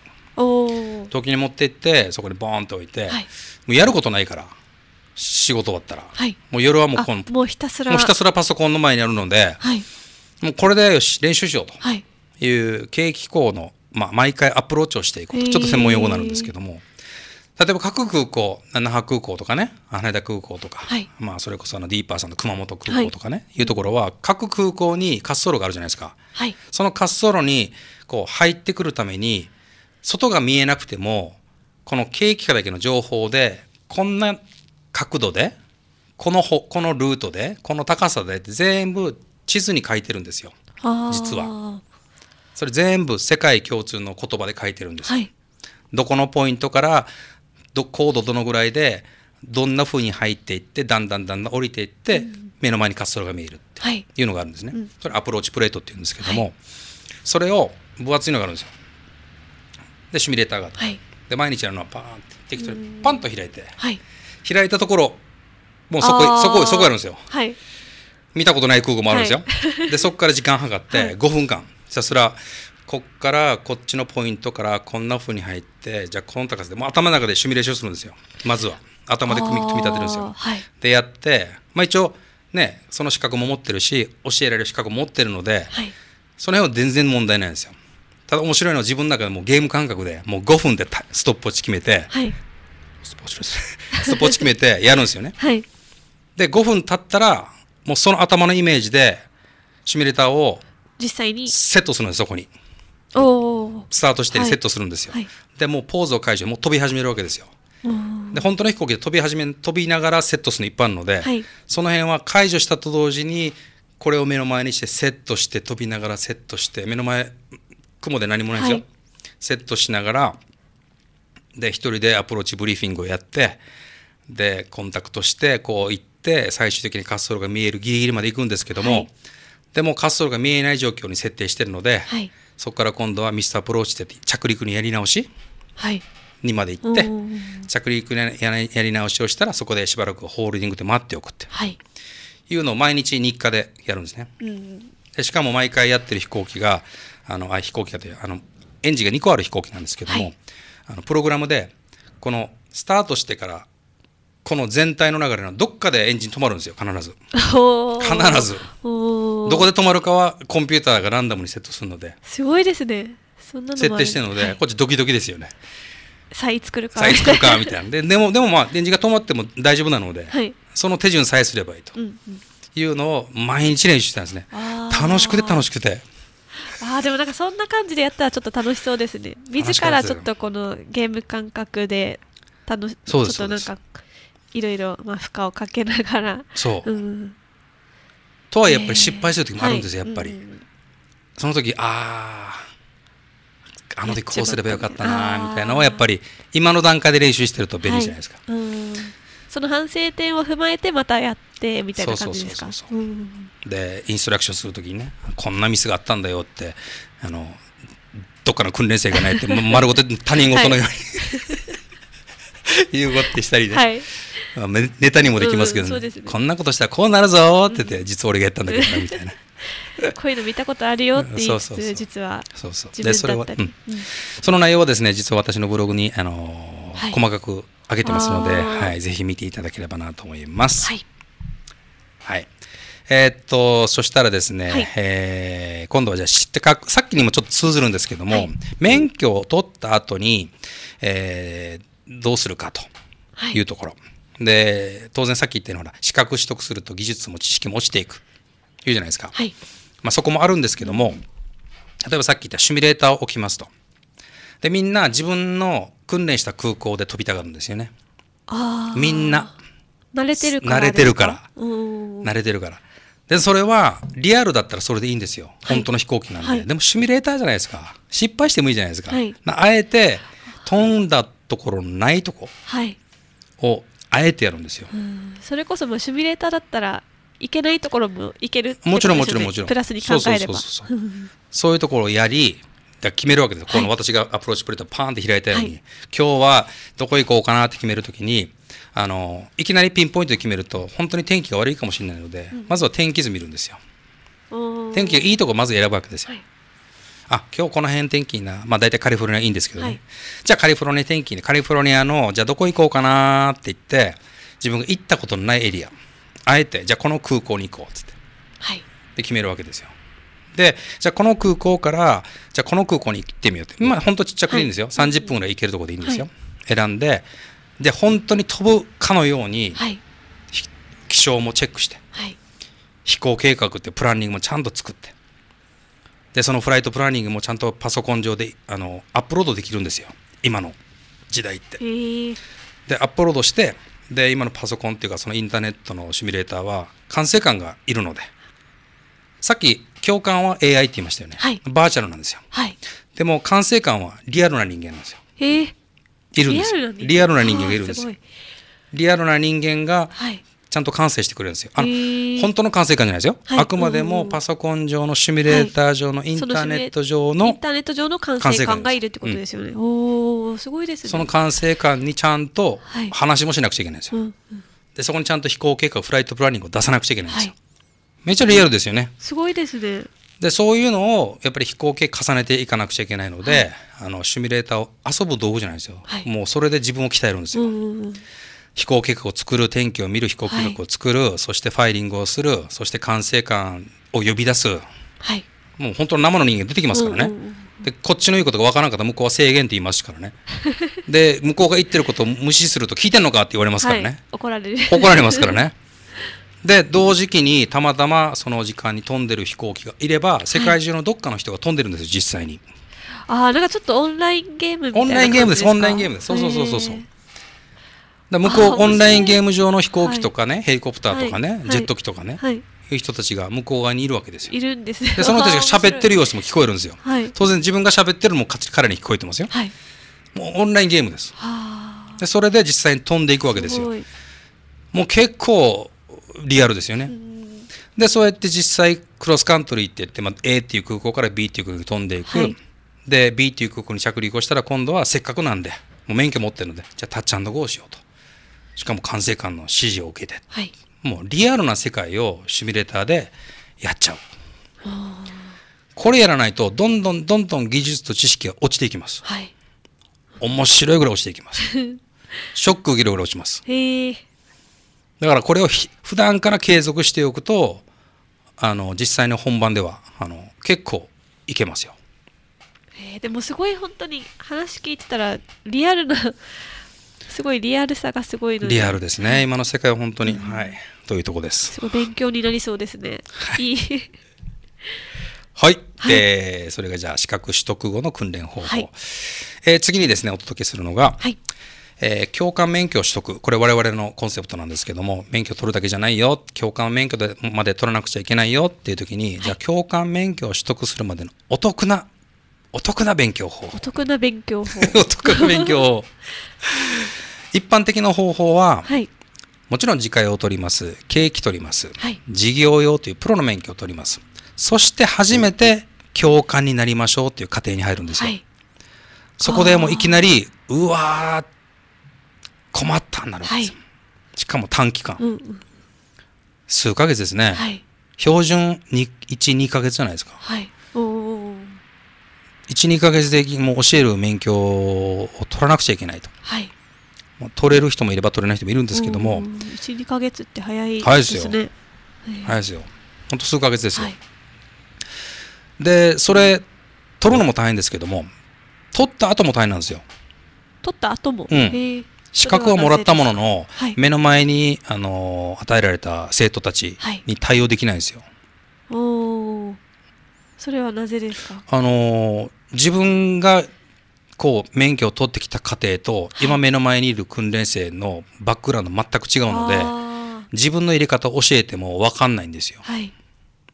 東京に持って行ってそこにボーンと置いて、はい、もうやることないから仕事終わったら、はい、もう夜はもうこのもうひたすらもうひたすらパソコンの前にあるので、はい、もうこれでよし練習しようという、景気機構の、まあ、毎回アプローチをしていくとちょっと専門用語になるんですけども。例えば各空港那覇空港とかね羽田空港とか、はい、まあ、それこそあのディーパーさんの熊本空港とかね、はい、いうところは各空港に滑走路があるじゃないですか、はい、その滑走路にこう入ってくるために外が見えなくてもこの景気化だけの情報でこんな角度でこのほこのルートでこの高さで全部地図に書いてるんですよ実は。それ全部世界共通の言葉で書いてるんです、はい、どこのポイントからど高度どのぐらいでどんなふうに入っていってだんだんだんだん降りていって、うん、目の前に滑走路が見えるっていうのがあるんですね、はい、それアプローチプレートっていうんですけども、はい、それを分厚いのがあるんですよでシミュレーターがあって、はい、で毎日やるのはパーンって適当にパンと開いて、開いたところもうそこそこそこやるんですよ、見たことない空港もあるんですよ、でそこから時間計って5 分間ひたすらこっからこっちのポイントからこんなふうに入ってじゃあこの高さでもう頭の中でシミュレーションするんですよまずは頭で組み組み立てるんですよ。はい、でやって、まあ、一応ねその資格も持ってるし教えられる資格も持ってるので、はい、その辺は全然問題ないんですよ。ただ面白いのは自分の中でもゲーム感覚でもう5分でストップウォッチ決めて、はい、ストップウォッチ 決めてやるんですよね。はい、で5分経ったらもうその頭のイメージでシミュレーターを実際にセットするんですそこに。スタートしてセットするんですよ、はいでもうポーズを解除もう飛び始めるわけですよで本当の飛行機で飛び始め飛びながらセットするの一般ので、はい、その辺は解除したと同時にこれを目の前にしてセットして飛びながらセットして目の前雲で何もないんですよ、セットしながらで1人でアプローチブリーフィングをやってでコンタクトしてこう行って最終的に滑走路が見えるギリギリまで行くんですけども、でも滑走路が見えない状況に設定してるので、はい、そこから今度はミスターアプローチで着陸のやり直し、はいにまで行って着陸ややり直しをしたらそこでしばらくホールディングで待っておくって、はい、いうのを毎日日課でやるんですね。うん、でしかも毎回やってる飛行機があのあ飛行機だというあのエンジンが2個ある飛行機なんですけども、はい、あのプログラムでこのスタートしてからこの全体の流れのどっかでエンジン止まるんですよ必ず。必ず。どこで止まるかはコンピューターがランダムにセットするのですごいですねそんなの設定してるので、はい、こっちドキドキですよね再作るかるかみたいなででもでもまあ電池が止まっても大丈夫なので、はい、その手順さえすればいいというのを毎日練習したんですね、楽しくて楽しくてあでもなんかそんな感じでやったらちょっと楽しそうですね自らちょっとこのゲーム感覚で楽しそうですちょっとなんかいろいろ負荷をかけながらそう、うん、とはやっぱり失敗する時もあるんですよ、やっぱり、はいその時あああの時こうすればよかったなみたいなのはやっぱり今の段階で練習してると便利じゃないですか、はい、その反省点を踏まえてまたやってみたいな感じですかでインストラクションする時にねこんなミスがあったんだよってあのどっかの訓練生がないって丸ごと他人事のように、はい、言うことしたりね、はいネタにもできますけど、ねうんうんね、こんなことしたらこうなるぞって言って、実は俺がやったんだけどなみたいな こういうの見たことあるよって言いつつ実はそうそうでそれは、うんその内容はですね実は私のブログに、あのーはい、細かく上げてますので、はい、ぜひ見ていただければなと思います。はい、はいえー、っとそしたらですね、はい、えー、今度はじゃあ知ってかさっきにもちょっと通ずるんですけども、はい、免許を取った後に、えー、どうするかというところ、はい、で当然さっき言ったような資格取得すると技術も知識も落ちていくいうじゃないですか、はい、まあ、そこもあるんですけども例えばさっき言ったシミュレーターを置きますとでみんな自分の訓練した空港で飛びたがるんですよねあみんな慣れてるから慣れてるから慣れてるからでそれはリアルだったらそれでいいんですよ、はい、本当の飛行機なんで、はい、でもシミュレーターじゃないですか失敗してもいいじゃないですか、はい、あえて飛んだところのないとこをあえてやるんですよ、それこそもシミュレーターだったらいけないところもいける、ね、もちろんもちろんもちろんプラスに考えればそういうところをやり決めるわけです、はい、この私がアプローチプレートパーンって開いたように、はい、今日はどこ行こうかなって決めるときにあのいきなりピンポイントで決めると本当に天気が悪いかもしれないので、うん、まずは天気図見るんですよ天気がいいとこまず選ぶわけですよ、はいあ今日この辺天気な、まあ、大体カリフォルニアいいんですけどね、はい、じゃあカリフォルニア天気でカリフォルニアのじゃあどこ行こうかなって言って自分が行ったことのないエリアあえてじゃあこの空港に行こうっって、はい、で決めるわけですよ。でじゃあこの空港からじゃあこの空港に行ってみようってまあほんとちっちゃくいいんですよ、はい、30分ぐらい行けるとこでいいんですよ、はい、選んでで本当に飛ぶかのように、はい、気象もチェックして、飛行計画ってプランニングもちゃんと作ってでそのフライトプランニングもちゃんとパソコン上であのアップロードできるんですよ今の時代って。えー、でアップロードしてで今のパソコンっていうかそのインターネットのシミュレーターは管制官がいるのでさっき教官は AI って言いましたよね、はい、バーチャルなんですよ、はい、でも管制官はリアルな人間なんですよ、えー、いるんですリアルな人間がいるんですリアルな人間がちゃんと完成してくれるんですよ。あの、本当の完成感じゃないですよ、はい、あくまでもパソコン上のシミュレーター上のインターネット上の、はい、インターネット上の管制官がいるってことですよね。うん、おすごいですね。その完成感にちゃんと話もしなくちゃいけないんですよ。はいうんうん、でそこにちゃんと飛行計画フライトプランニングを出さなくちゃいけないんですよ。めっちゃリアルですよね。すごいですね。でそういうのをやっぱり飛行機重ねていかなくちゃいけないので、あのシミュレーターを遊ぶ道具じゃないですよ、もうそれで自分を鍛えるんですよ。うんうんうん飛行計画を作る、天気を見る飛行計画を作る、はい、そしてファイリングをする、そして管制官を呼び出す、はい、もう本当の生の人間出てきますからね。うんうん、でこっちの言うことが分からんかったら向こうは制限って言いますからね で向こうが言ってることを無視すると聞いてんのかって言われますからね、はい、怒られる怒られますからね で同時期にたまたまその時間に飛んでる飛行機がいれば世界中のどっかの人が飛んでるんですよ、実際にああなんかちょっとオンラインゲームみたいなオンラインゲームですオンラインゲームですそうそうそうそうそうだ向こうオンラインゲーム上の飛行機とかね、はい、ヘリコプターとかね、はい、ジェット機とかね、はい、いう人たちが向こう側にいるわけですよ。いるんですでその人たちが喋ってる様子も聞こえるんですよ。当然自分が喋ってるのも彼に聞こえてますよ。もうオンラインゲームです。でそれで実際に飛んでいくわけですよ。もう結構リアルですよね。でそうやって実際クロスカントリーって言って、まあ、A っていう空港から B っていう空港に飛んでいく、で B っていう空港に着陸をしたら今度はせっかくなんでもう免許持ってるのでじゃあタッチゴーしようとしかも管制官の指示を受けて、はい、もうリアルな世界をシミュレーターでやっちゃうこれやらないとどんどんどんどん技術と知識が落ちていきます、はい、面白いぐらい落ちていきます ショックぎけるぐらい落ちますだからこれを普段から継続しておくとあの実際の本番ではあの結構いけますよえでもすごい本当に話聞いてたらリアルなすごいリアルさがすごいのでリアルですね今の世界は本当に、うん、はいというとこですすごい勉強になりそうですね、はい、いはい、はい、えー、それがじゃあ資格取得後の訓練方法、はい、えー、次にですねお届けするのが、はいえー、教官免許取得、これわれわれのコンセプトなんですけども、免許取るだけじゃないよ、教官免許でまで取らなくちゃいけないよっていう時に、はい、じゃあ教官免許を取得するまでのお得なお得な勉強法お得な勉強法 お得な勉強法 一般的な方法は、はい、もちろん自家用を取ります景気取ります、はい、事業用というプロの免許を取りますそして初めて教官になりましょうという過程に入るんですよ、はい、そこでもういきなりうわ困ったんなるんですよ、しかも短期間、うんうん、数ヶ月ですね、標準12か月じゃないですか、はい、12か月でもう教える免許を取らなくちゃいけないと、はい、取れる人もいれば取れない人もいるんですけども12か月って早いですね早いですよ、えー、早いですよほんと数ヶ月ですよ、はい、でそれ取るのも大変ですけども取った後も大変なんですよ取った後も、うん、資格をもらったものの、はい、目の前にあの与えられた生徒たちに対応できないんですよ、はい、おそれはなぜですかあの自分がこう免許を取ってきた過程と、今目の前にいる訓練生のバックグラウンド全く違うので自分の入れ方を教えても分かんないんですよ。はい、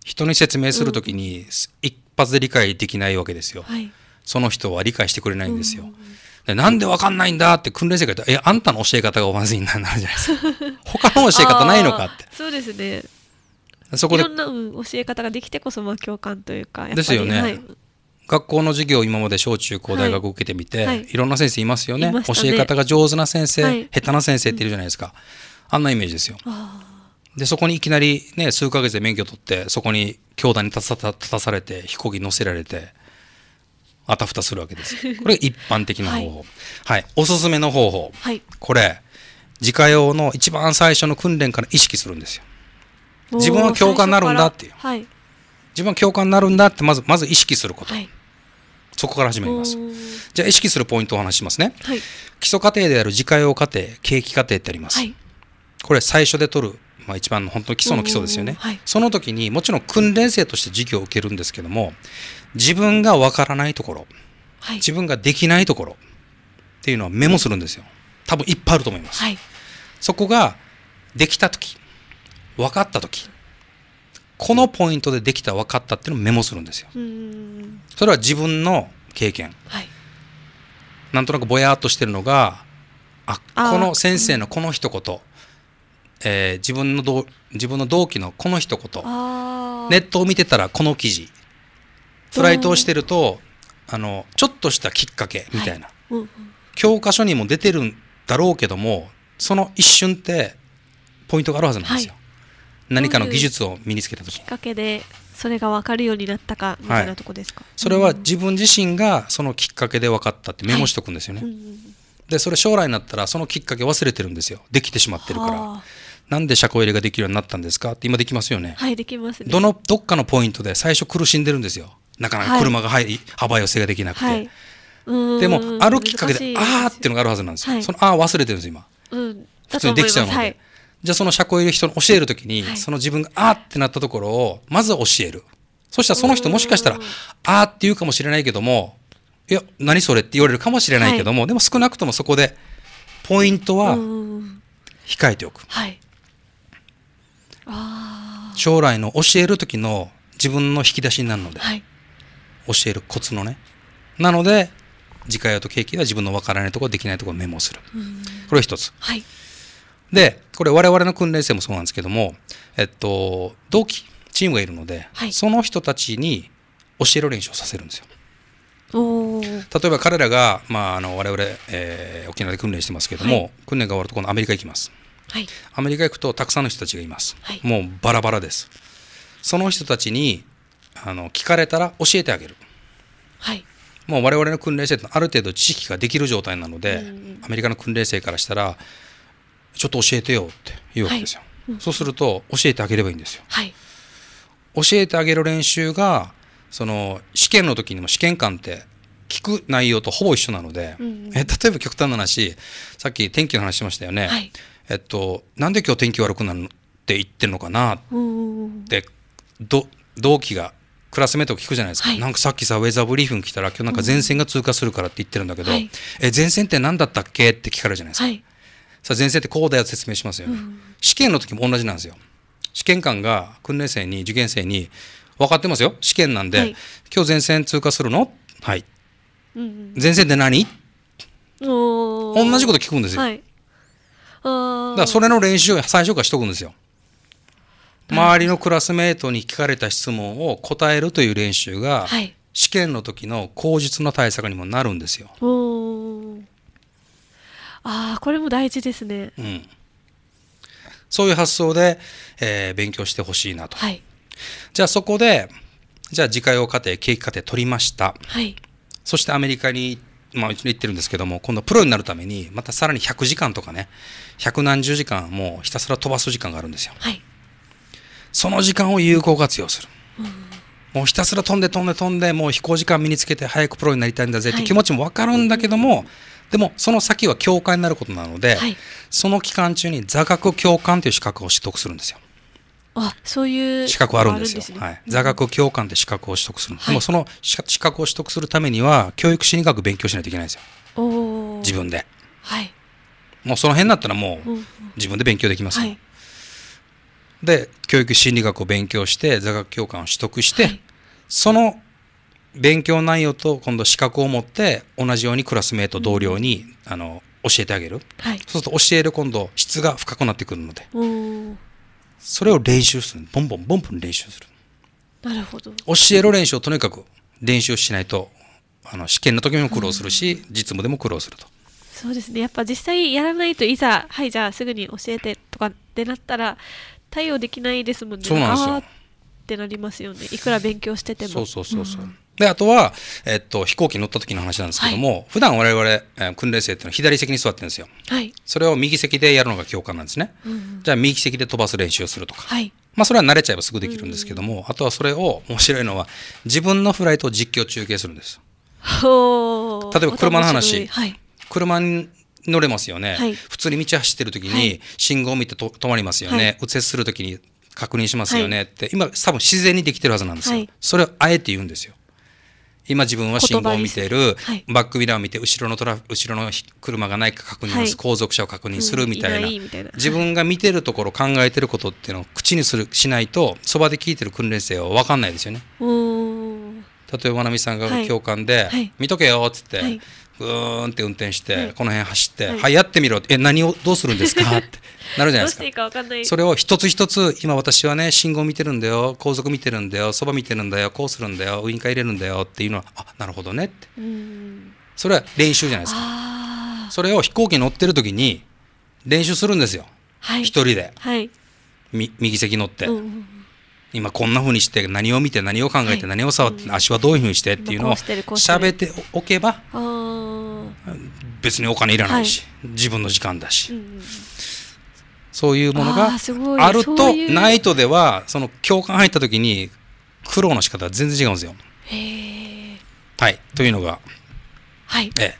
人に説明する時に、一発で理解できないわけですよ。はい、その人は理解してくれないんですよ。うんでなんで分かんないんだって訓練生が言ったら「えあんたの教え方がおまずいんだ」なるじゃないですか他の教え方ないのかってそうですねそこでいろんな、教え方ができてこそまあ共感というかですよね、はい、学校の授業を今まで小中高大学受けてみて、はい、いろんな先生いますよね、ね、教え方が上手な先生、はい、下手な先生っているじゃないですか、うん、あんなイメージですよ。でそこにいきなり、ね、数ヶ月で免許取ってそこに教団に立た立たされて飛行機に乗せられてあたふたするわけです これ一般的な方法はい、はい、おすすめの方法、はい、これ自家用の一番最初の訓練から意識するんですよ自分は共感になるんだっていう、はい、自分は共感になるんだってまずまず意識すること、はい、そこから始めますじゃあ意識するポイントをお話しますね、はい、基礎過程である自家用過程景気過程ってあります、これ最初で取るまあ、一番の本当基礎の基礎ですよね、はい、その時にもちろん訓練生として授業を受けるんですけども自分がわからないところ、はい、自分ができないところっていうのはメモするんですよ多分いっぱいあると思います、はい、そこができた時分かった時このポイントでできた分かったっていうのをメモするんですよ。それは自分の経験、はい、なんとなくぼやっとしてるのがあこの先生のこの一言、うん、えー、自分のど自分の同期のこの一言ネットを見てたらこの記事フライトをしてるとあのちょっとしたきっかけみたいな、はいうんうん、教科書にも出てるんだろうけどもその一瞬ってポイントがあるはずなんですよ。はい何かの技術を身につけた時きっかけでそれが分かるようになったかみたいなとこですか、はい、それは自分自身がそのきっかけで分かったってメモしとくんですよね、はい、でそれ将来になったらそのきっかけ忘れてるんですよできてしまってるからなんで車庫入れができるようになったんですかって今できますよねはいできます、ね、どのどっかのポイントで最初苦しんでるんですよなかなか車が、はい、幅寄せができなくて、はい、でもあるきっかけでああっていうのがあるはずなんですよ、そのああ忘れてるんです今、うん、普通にできちゃうので、じゃあその車庫いる人に教えるときに、はい、その自分があーってなったところをまずは教えるそしたらその人もしかしたらあーって言うかもしれないけどもいや何それって言われるかもしれないけども、はい、でも少なくともそこでポイントは控えておく、はい、将来の教える時の自分の引き出しになるので、はい、教えるコツのねなので次回とケーキは自分の分からないところできないところをメモするこれ一つ、はい、でこれ我々の訓練生もそうなんですけども、えっと、同期チームがいるので、はい、その人たちに教える練習をさせるんですよ。例えば彼らが、まあ、あの我々、えー、沖縄で訓練してますけども、はい、訓練が終わると今度アメリカ行きます、はい、アメリカ行くとたくさんの人たちがいます、はい、もうバラバラですその人たちにあの聞かれたら教えてあげる、はい、もう我々の訓練生ってある程度知識ができる状態なので、アメリカの訓練生からしたらちょっと教えてよって言うわけですよ、はいうん、そうすると教えてあげればいいんですよ、はい、教えてあげる練習がその試験の時にも試験官って聞く内容とほぼ一緒なので、うん、え例えば極端な話さっき天気の話しましたよね、はい、えっとなんで今日天気悪くなるって言ってるのかなって同期がクラスメートを聞くじゃないですか、はい、なんかさっきさウェザーブリーフに来たら今日なんか前線が通過するからって言ってるんだけど、うんはい、え前線って何だったっけって聞かれるじゃないですか、はい、さあ前世ってこうだよ説明しますよね、うん、試験の時も同じなんですよ試験官が訓練生に受験生に分かってますよ試験なんで、はい、今日前線通過するのはい、うん、前線って何同じこと聞くんですよ、はい、だからそれの練習を最初からしとくんですよ周りのクラスメートに聞かれた質問を答えるという練習が、はい、試験の時の口実の対策にもなるんですよ。ああこれも大事ですね、うん、そういう発想で、えー、勉強してほしいなと、はい、じゃあそこでじゃあ自家用家程景気家程取りました、はい、そしてアメリカにまあ、行ってるんですけども今度プロになるためにまたさらに100時間とかね百何十時間もうひたすら飛ばす時間があるんですよ、はい、その時間を有効活用する、うん、もうひたすら飛んで飛んで飛んでもう飛行時間身につけて早くプロになりたいんだぜって気持ちも分かるんだけども、はい、でもその先は教官になることなので、はい、その期間中に座学教官という資格を取得するんですよ。あそういう資格あるんですよ。すね、はい、座学教官で資格を取得する、はい、でもその資格を取得するためには教育心理学を勉強しないといけないんですよ。自分で。はい。もうその辺だったらもう自分で勉強できます、ね、はい、で教育心理学を勉強して座学教官を取得して、はい、その勉強内容と今度資格を持って同じようにクラスメート同僚に、あの教えてあげる、はい、そうすると教える今度質が深くなってくるのでそれを練習するボンボンボンボン練習するなるほど教える練習をとにかく練習しないとあの試験の時も苦労するし、うん、実務でも苦労するとそうですねやっぱ実際やらないといざはいじゃあすぐに教えてとかってなったら対応できないですもんねそうなんですよってなりますよねいくら勉強しててもそうそうそうそう、うんで、あとは、えっと、飛行機に乗った時の話なんですけども、はい、普段我々、えー、訓練生っていうのは左席に座ってるんですよ。はい。それを右席でやるのが教官なんですね。うんうん、じゃあ、右席で飛ばす練習をするとか。はい。まあ、それは慣れちゃえばすぐできるんですけども、うん、あとはそれを、面白いのは、自分のフライトを実況中継するんです。ほ例えば、車の話。いはい。車に乗れますよね。はい。普通に道走ってる時に、信号を見てと止まりますよね。はい、右折する時に確認しますよねって、はい、今、多分自然にできてるはずなんですよ。はい、それをあえて言うんですよ。今自分は信号を見てる、はい、バックミラーを見て後ろのトラ後ろの車がないか確認する、はい、後続車を確認するみたいなうんいいいな、自分が見てるところ考えてることっていうのを口にするしないとそばで聞いてる訓練生は分かんないですよね。例えば愛美さんが教官で「見とけよ」っつって、ぐーんって運転して、はい、この辺走って、はい、はい、やってみろって、え、何をどうするんですか って。なるじゃないですか。それを一つ一つ、今私はね、信号見てるんだよ、後続見てるんだよ、そば見てるんだよ、こうするんだよ、ウインカー入れるんだよっていうのは、あ、なるほどねって。それは練習じゃないですか。それを飛行機乗ってる時に練習するんですよ。はい、一人で、はい、右席乗って、うんうん、今こんなふうにして何を見て何を考えて何を触って、足はどういうふうにしてっていうのを喋っておけば。あ別にお金いらないし、はい、自分の時間だし、うんそういうものがあるとないとではその共感入った時に苦労の仕方は全然違うんですよ。はい、というのが、はいええ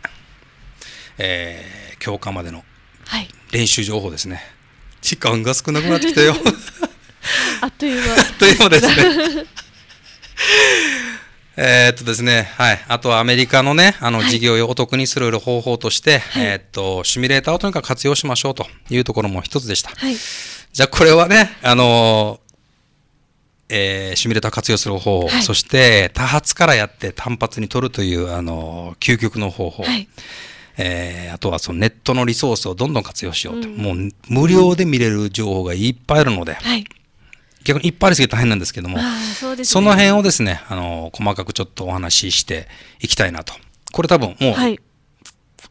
えー、共感までの練習情報ですね。時間が少なくなってきたよ という あっという間ですね。えー、っとですね、はい。あとはアメリカのね、あの、事業をお得にする方法として、はい、えー、っと、シミュレーターをとにかく活用しましょうというところも一つでした。はい、じゃあ、これはね、あのー、えー、シミュレーター活用する方法、はい、そして多発からやって単発に取るという、あの究極の方法。えー、あとはそのネットのリソースをどんどん活用しようと、うん、もう無料で見れる情報がいっぱいあるので、はい、逆にいっぱいありすぎて大変なんですけども、そね、その辺をですね、あの、細かくちょっとお話ししていきたいなと。これ多分もう、はい、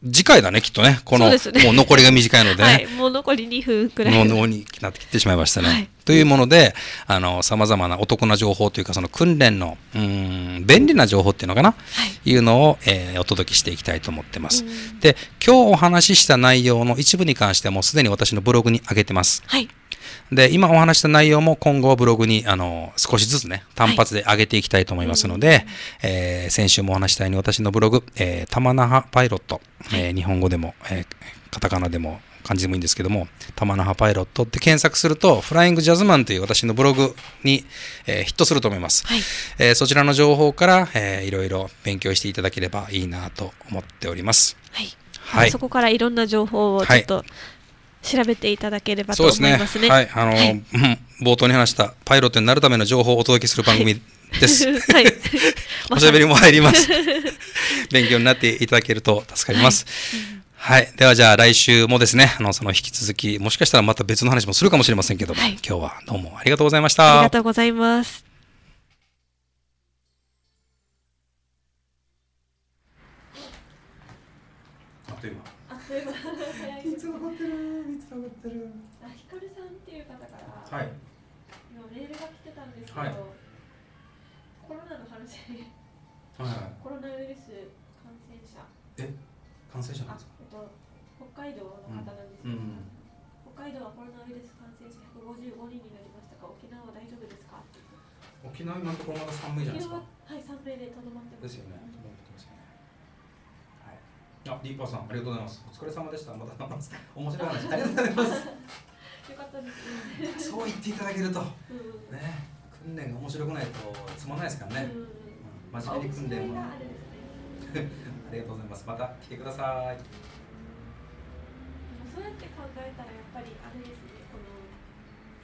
次回だね、きっとね。この、ね、もう残りが短いので、ね はい、もう残り2分くらい。もう脳になってきてしまいましたね。はい、というもので、あの、様々なお得な情報というか、その訓練の、うん、便利な情報っていうのかな、はい、いうのを、えー、お届けしていきたいと思ってます。で、今日お話しした内容の一部に関してはもうすでに私のブログに上げてます。はい。で今お話した内容も今後ブログにあの少しずつね単発で上げていきたいと思いますので、はい、えー、先週もお話したように私のブログ「えー、玉那覇パイロット」はい、えー、日本語でも、えー、カタカナでも感じでもいいんですけども「玉那覇パイロット」って検索すると「フライングジャズマン」という私のブログに、えー、ヒットすると思います、はい、えー、そちらの情報から、えー、いろいろ勉強していただければいいなと思っておりますはい、はい、そこからいろんな情報をちょっと、はい調べていただければと思いますね。すねはい、あの、はい、冒頭に話したパイロットになるための情報をお届けする番組です。はい。はい、おしゃべりも入ります。勉強になっていただけると助かります。はい、うんはい、ではじゃあ来週もですね、あのその引き続きもしかしたらまた別の話もするかもしれませんけども、今日はどうもありがとうございました。ありがとうございます。はい、コロナウイルス感染者え感染者なんですか、えっと、北海道の方なんですけど、うんうん北海道はコロナウイルス感染者155人になりましたが沖縄は大丈夫ですか沖縄今のところまだ寒いじゃないですかはい寒いでとどまってますですよね、うん、ますよはいあリーパーさんありがとうございますお疲れ様でしたまた面白い話ありがとうございます よかったです、ね、そう言っていただけると、うん、ね訓練が面白くないとつまんないですからね、うん真面目に組んでもらありがとうございますまた来てくださいそうやって考えたらやっぱりあれですねこの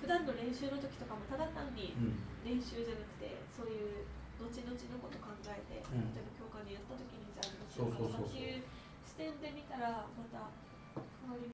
普段の練習の時とかもただ単に練習じゃなくて、うん、そういう後々のこと考えて、うん、例えば教科にやった時にじゃあどうっていう視点で見たらまた変わります